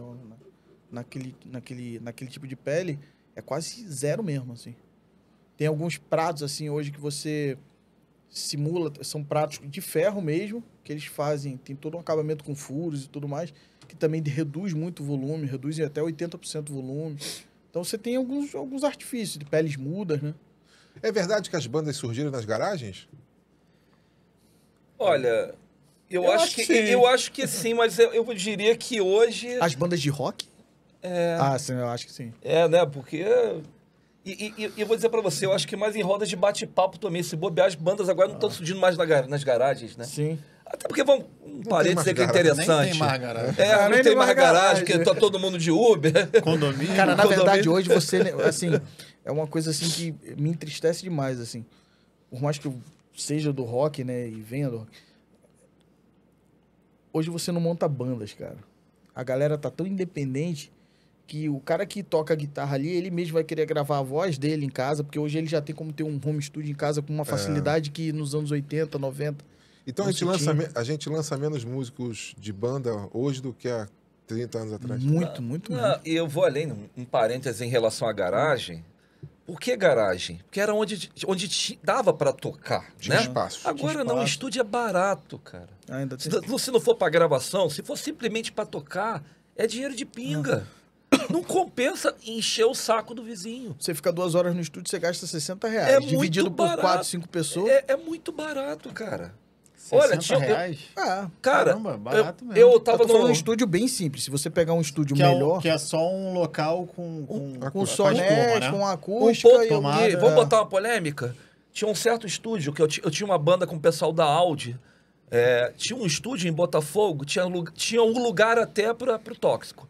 naquele, naquele, naquele tipo de pele, é quase zero mesmo, assim. Tem alguns pratos, assim, hoje que você simula, são pratos de ferro mesmo, que eles fazem, tem todo um acabamento com furos e tudo mais, que também reduz muito o volume, reduzem até 80% o volume. Então você tem alguns, alguns artifícios de peles mudas, né? É verdade que as bandas surgiram nas garagens? Olha, eu, eu acho, acho, que sim. eu acho que sim, mas eu, eu diria que hoje as bandas de rock? É... Ah, sim, eu acho que sim. É, né? Porque e, e, e eu vou dizer para você, eu acho que mais em rodas de bate-papo também. Se bobear, as bandas agora não estão ah. surgindo mais na, nas garagens, né? Sim. Até porque, vamos, um parênteses aqui interessante. Nem tem mais garagem. É, não tem mais garagem, porque tá todo mundo de Uber. Condomínio. <laughs> Cara, na Condomínio. verdade, hoje você, assim, é uma coisa assim que me entristece demais, assim. Por mais que eu seja do rock, né, e venha do rock. Hoje você não monta bandas, cara. A galera tá tão independente que o cara que toca a guitarra ali, ele mesmo vai querer gravar a voz dele em casa, porque hoje ele já tem como ter um home studio em casa com uma é. facilidade é. que nos anos 80, 90. Então a gente, lança, a gente lança menos músicos de banda hoje do que há 30 anos atrás. Muito, muito, muito. E eu vou além, um parênteses em relação à garagem. Por que garagem? Porque era onde, onde dava para tocar, tinha né? espaço. Agora espaço. não, estúdio é barato, cara. Ah, ainda tem... se, não for para gravação, se for simplesmente para tocar, é dinheiro de pinga. Não. Ah. não compensa encher o saco do vizinho. Você fica duas horas no estúdio, você gasta 60 reais. É dividido por quatro, cinco pessoas. É, é muito barato, cara. Olha, tinha. Reais? Eu, ah, cara, caramba, barato mesmo. Eu, eu tava eu no... um estúdio bem simples. Se você pegar um estúdio que é melhor. É que é só um local com. Com, com, com é, né? com acústica. Um e, tomada... e vamos é. botar uma polêmica? Tinha um certo estúdio que eu, eu tinha uma banda com o pessoal da Audi. É, tinha um estúdio em Botafogo, tinha, tinha um lugar até para o tóxico.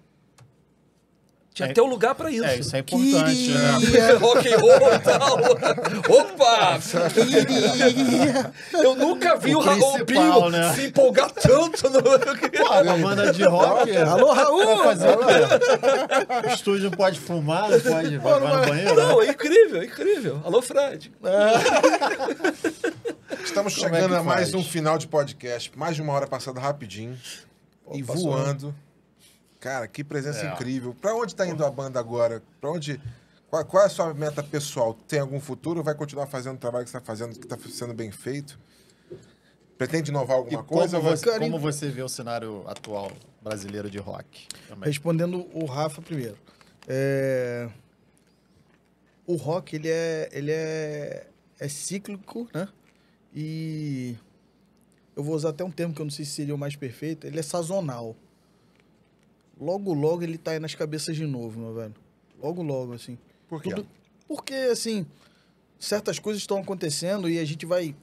Tinha é, até um lugar para é, isso. É, isso é importante. Queria... Né? <laughs> É rock and roll e tal. <laughs> Opa! Eu nunca vi o, o Raul Pinho né? se empolgar tanto. No... Pô, é a banda de rock. Alô, né? Raul! Fazer o estúdio pode fumar, não pode vai, para no banheiro. Né? Não, é incrível, é incrível. Alô, Fred. É. Estamos Como chegando é a mais faz? um final de podcast. Mais de uma hora passada rapidinho. Pô, e né? voando. Cara, que presença é. incrível. Para onde está indo a banda agora? Para onde. Qual, qual, é a sua meta pessoal? Tem algum futuro? Vai continuar fazendo o trabalho que está fazendo, que está sendo bem feito? Pretende inovar alguma e coisa? Como você, como você vê o cenário atual brasileiro de rock? Também? Respondendo o Rafa primeiro. É... O rock, ele é, ele é, é cíclico, né? E eu vou usar até um termo que eu não sei se seria o mais perfeito. Ele é sazonal logo, logo ele tá aí nas cabeças de novo, meu velho. Logo, logo, assim. Por quê? Tudo... Porque, assim, certas coisas estão acontecendo e a gente vai.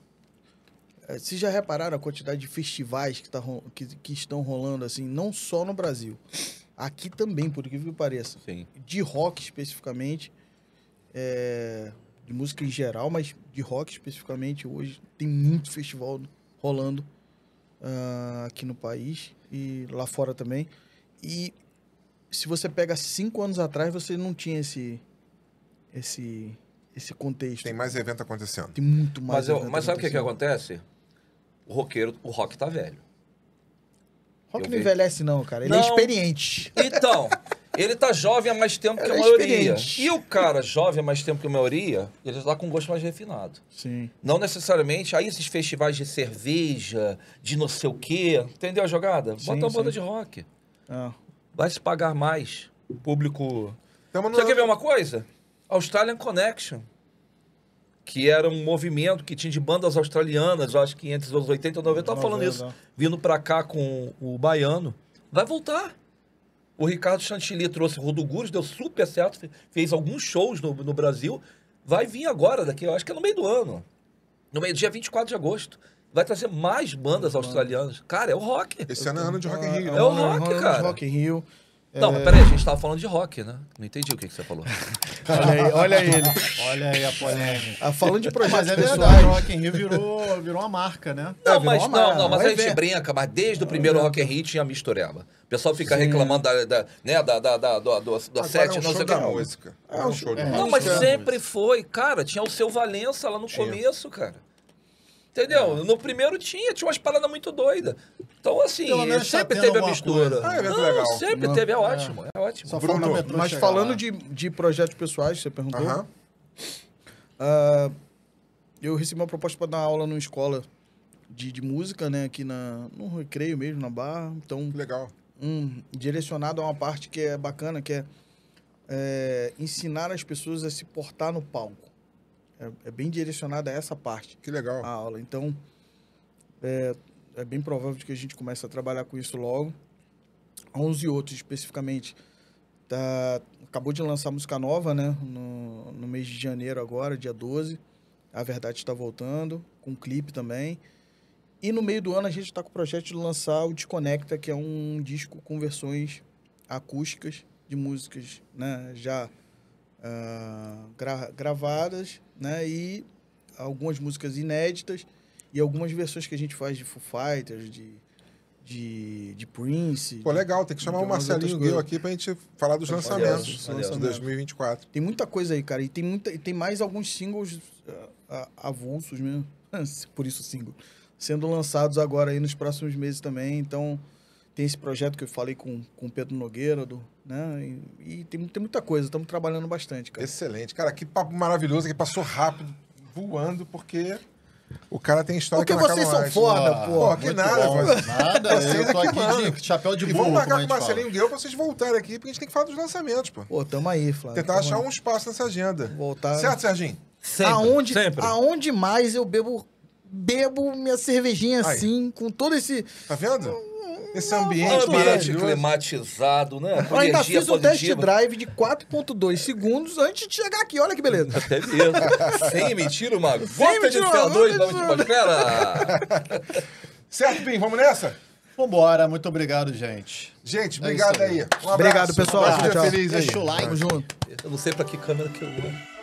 É, vocês se já repararam a quantidade de festivais que, tá, que, que estão rolando, assim, não só no Brasil, aqui também, por que que pareça. Sim. De rock especificamente, é, de música em geral, mas de rock especificamente, hoje tem muito festival rolando uh, aqui no país e lá fora também. E se você pega cinco anos atrás, você não tinha esse, esse, esse contexto. Tem mais evento acontecendo. Tem muito mais mas eu, Mas sabe o que, que acontece? O roqueiro, o rock tá velho. Rock eu não envelhece não, cara. Ele é não. é experiente. Então, <laughs> ele tá jovem há mais tempo que a é maioria. Experiente. E o cara jovem há mais tempo que a maioria, ele tá com um gosto mais refinado. Sim. Não necessariamente. Aí esses festivais de cerveja, de não sei o quê. Entendeu a jogada? Sim, Bota uma banda de rock. É. Vai se pagar mais. O público. Tamo Você no... quer ver uma coisa? Australian Connection. Que era um movimento que tinha de bandas australianas, acho que entre os anos 80 e 90. Eu tava falando isso. Vindo pra cá com o baiano. Vai voltar. O Ricardo Chantilly trouxe o deu super certo, fez alguns shows no, no Brasil. Vai vir agora, daqui, eu acho que é no meio do ano. No meio do dia 24 de agosto vai trazer mais bandas uhum. australianas. Cara, é o rock. Esse ano é ano de Rock in Rio. Né? É o uhum, rock, é cara. Rock in Rio. Não, mas é. peraí, a gente tava falando de rock, né? Não entendi o que, que você falou. <laughs> olha aí, olha ele. olha aí a polêmica. Ah, falando de projetos Mas é verdade, o Rock in Rio virou, virou uma marca, né? Não, é, mas, não, marca, não, mas a gente brinca, mas desde o primeiro uhum. Rock in Rio tinha mistureba. O pessoal fica Sim. reclamando da, da, né, da, da, da, do, do, do set, é um não sei o que. música. É um show de Não, mas sempre foi. Cara, tinha o seu Valença lá no começo, cara. Entendeu? É. No primeiro tinha, tinha umas paradas muito doidas. Então, assim, tá sempre tá teve a mistura. Ah, é, é Não, sempre Não. teve, é, é ótimo, é, ótimo. Só Bruno, mas falando de, de projetos pessoais, você perguntou. Uh -huh. uh, eu recebi uma proposta para dar aula numa escola de, de música, né? Aqui na, no Recreio mesmo, na Barra. Então, Legal. Um, direcionado a uma parte que é bacana, que é, é ensinar as pessoas a se portar no palco. É, é bem direcionada a essa parte. Que legal. A aula. Então, é, é bem provável de que a gente comece a trabalhar com isso logo. 11 outros especificamente. Tá, acabou de lançar música nova, né? No, no mês de janeiro agora, dia 12. A Verdade está voltando, com um clipe também. E no meio do ano a gente está com o projeto de lançar o Desconecta, que é um disco com versões acústicas de músicas, né? Já ah, gra gravadas, né? E algumas músicas inéditas e algumas versões que a gente faz de Foo Fighters, de, de, de Prince. Pô, de, legal, tem que chamar o Marcelinho Guil aqui pra gente falar dos lançamentos de 2024. Tem muita coisa aí, cara, e tem, muita, e tem mais alguns singles uh, avulsos mesmo, <laughs> por isso single, sendo lançados agora aí nos próximos meses também, então... Tem esse projeto que eu falei com, com o Pedro Nogueira, do, né? E, e tem, tem muita coisa, estamos trabalhando bastante, cara. Excelente. Cara, que papo maravilhoso que passou rápido, voando, porque o cara tem história Porque que Porque vocês são mais. foda, ah, pô. Pô, que nada, bom, Nada, eu tô aqui, aqui de chapéu de burro, E vamos marcar com o Marcelinho Gueu pra vocês voltarem aqui, porque a gente tem que falar dos lançamentos, pô. Pô, tamo aí, Flávio. Tentar achar aí. um espaço nessa agenda. Voltar. Certo, Serginho? Sempre, aonde, sempre. Aonde mais eu bebo, bebo minha cervejinha aí. assim, com todo esse... Tá vendo? Esse ambiente ambiente climatizado, né? ainda energia fiz um test drive de 4.2 segundos antes de chegar aqui. Olha que beleza. <laughs> Até mesmo. Sem emitir uma gota de emitir uma CO2 de última <laughs> Certo, Pim? Vamos nessa? Vambora, muito obrigado, gente. Gente, é obrigado aí. Um abraço. Obrigado, pessoal. Um abraço, Tchau. feliz aí. Deixa o like. Tamo junto. Eu não sei pra que câmera que eu vou.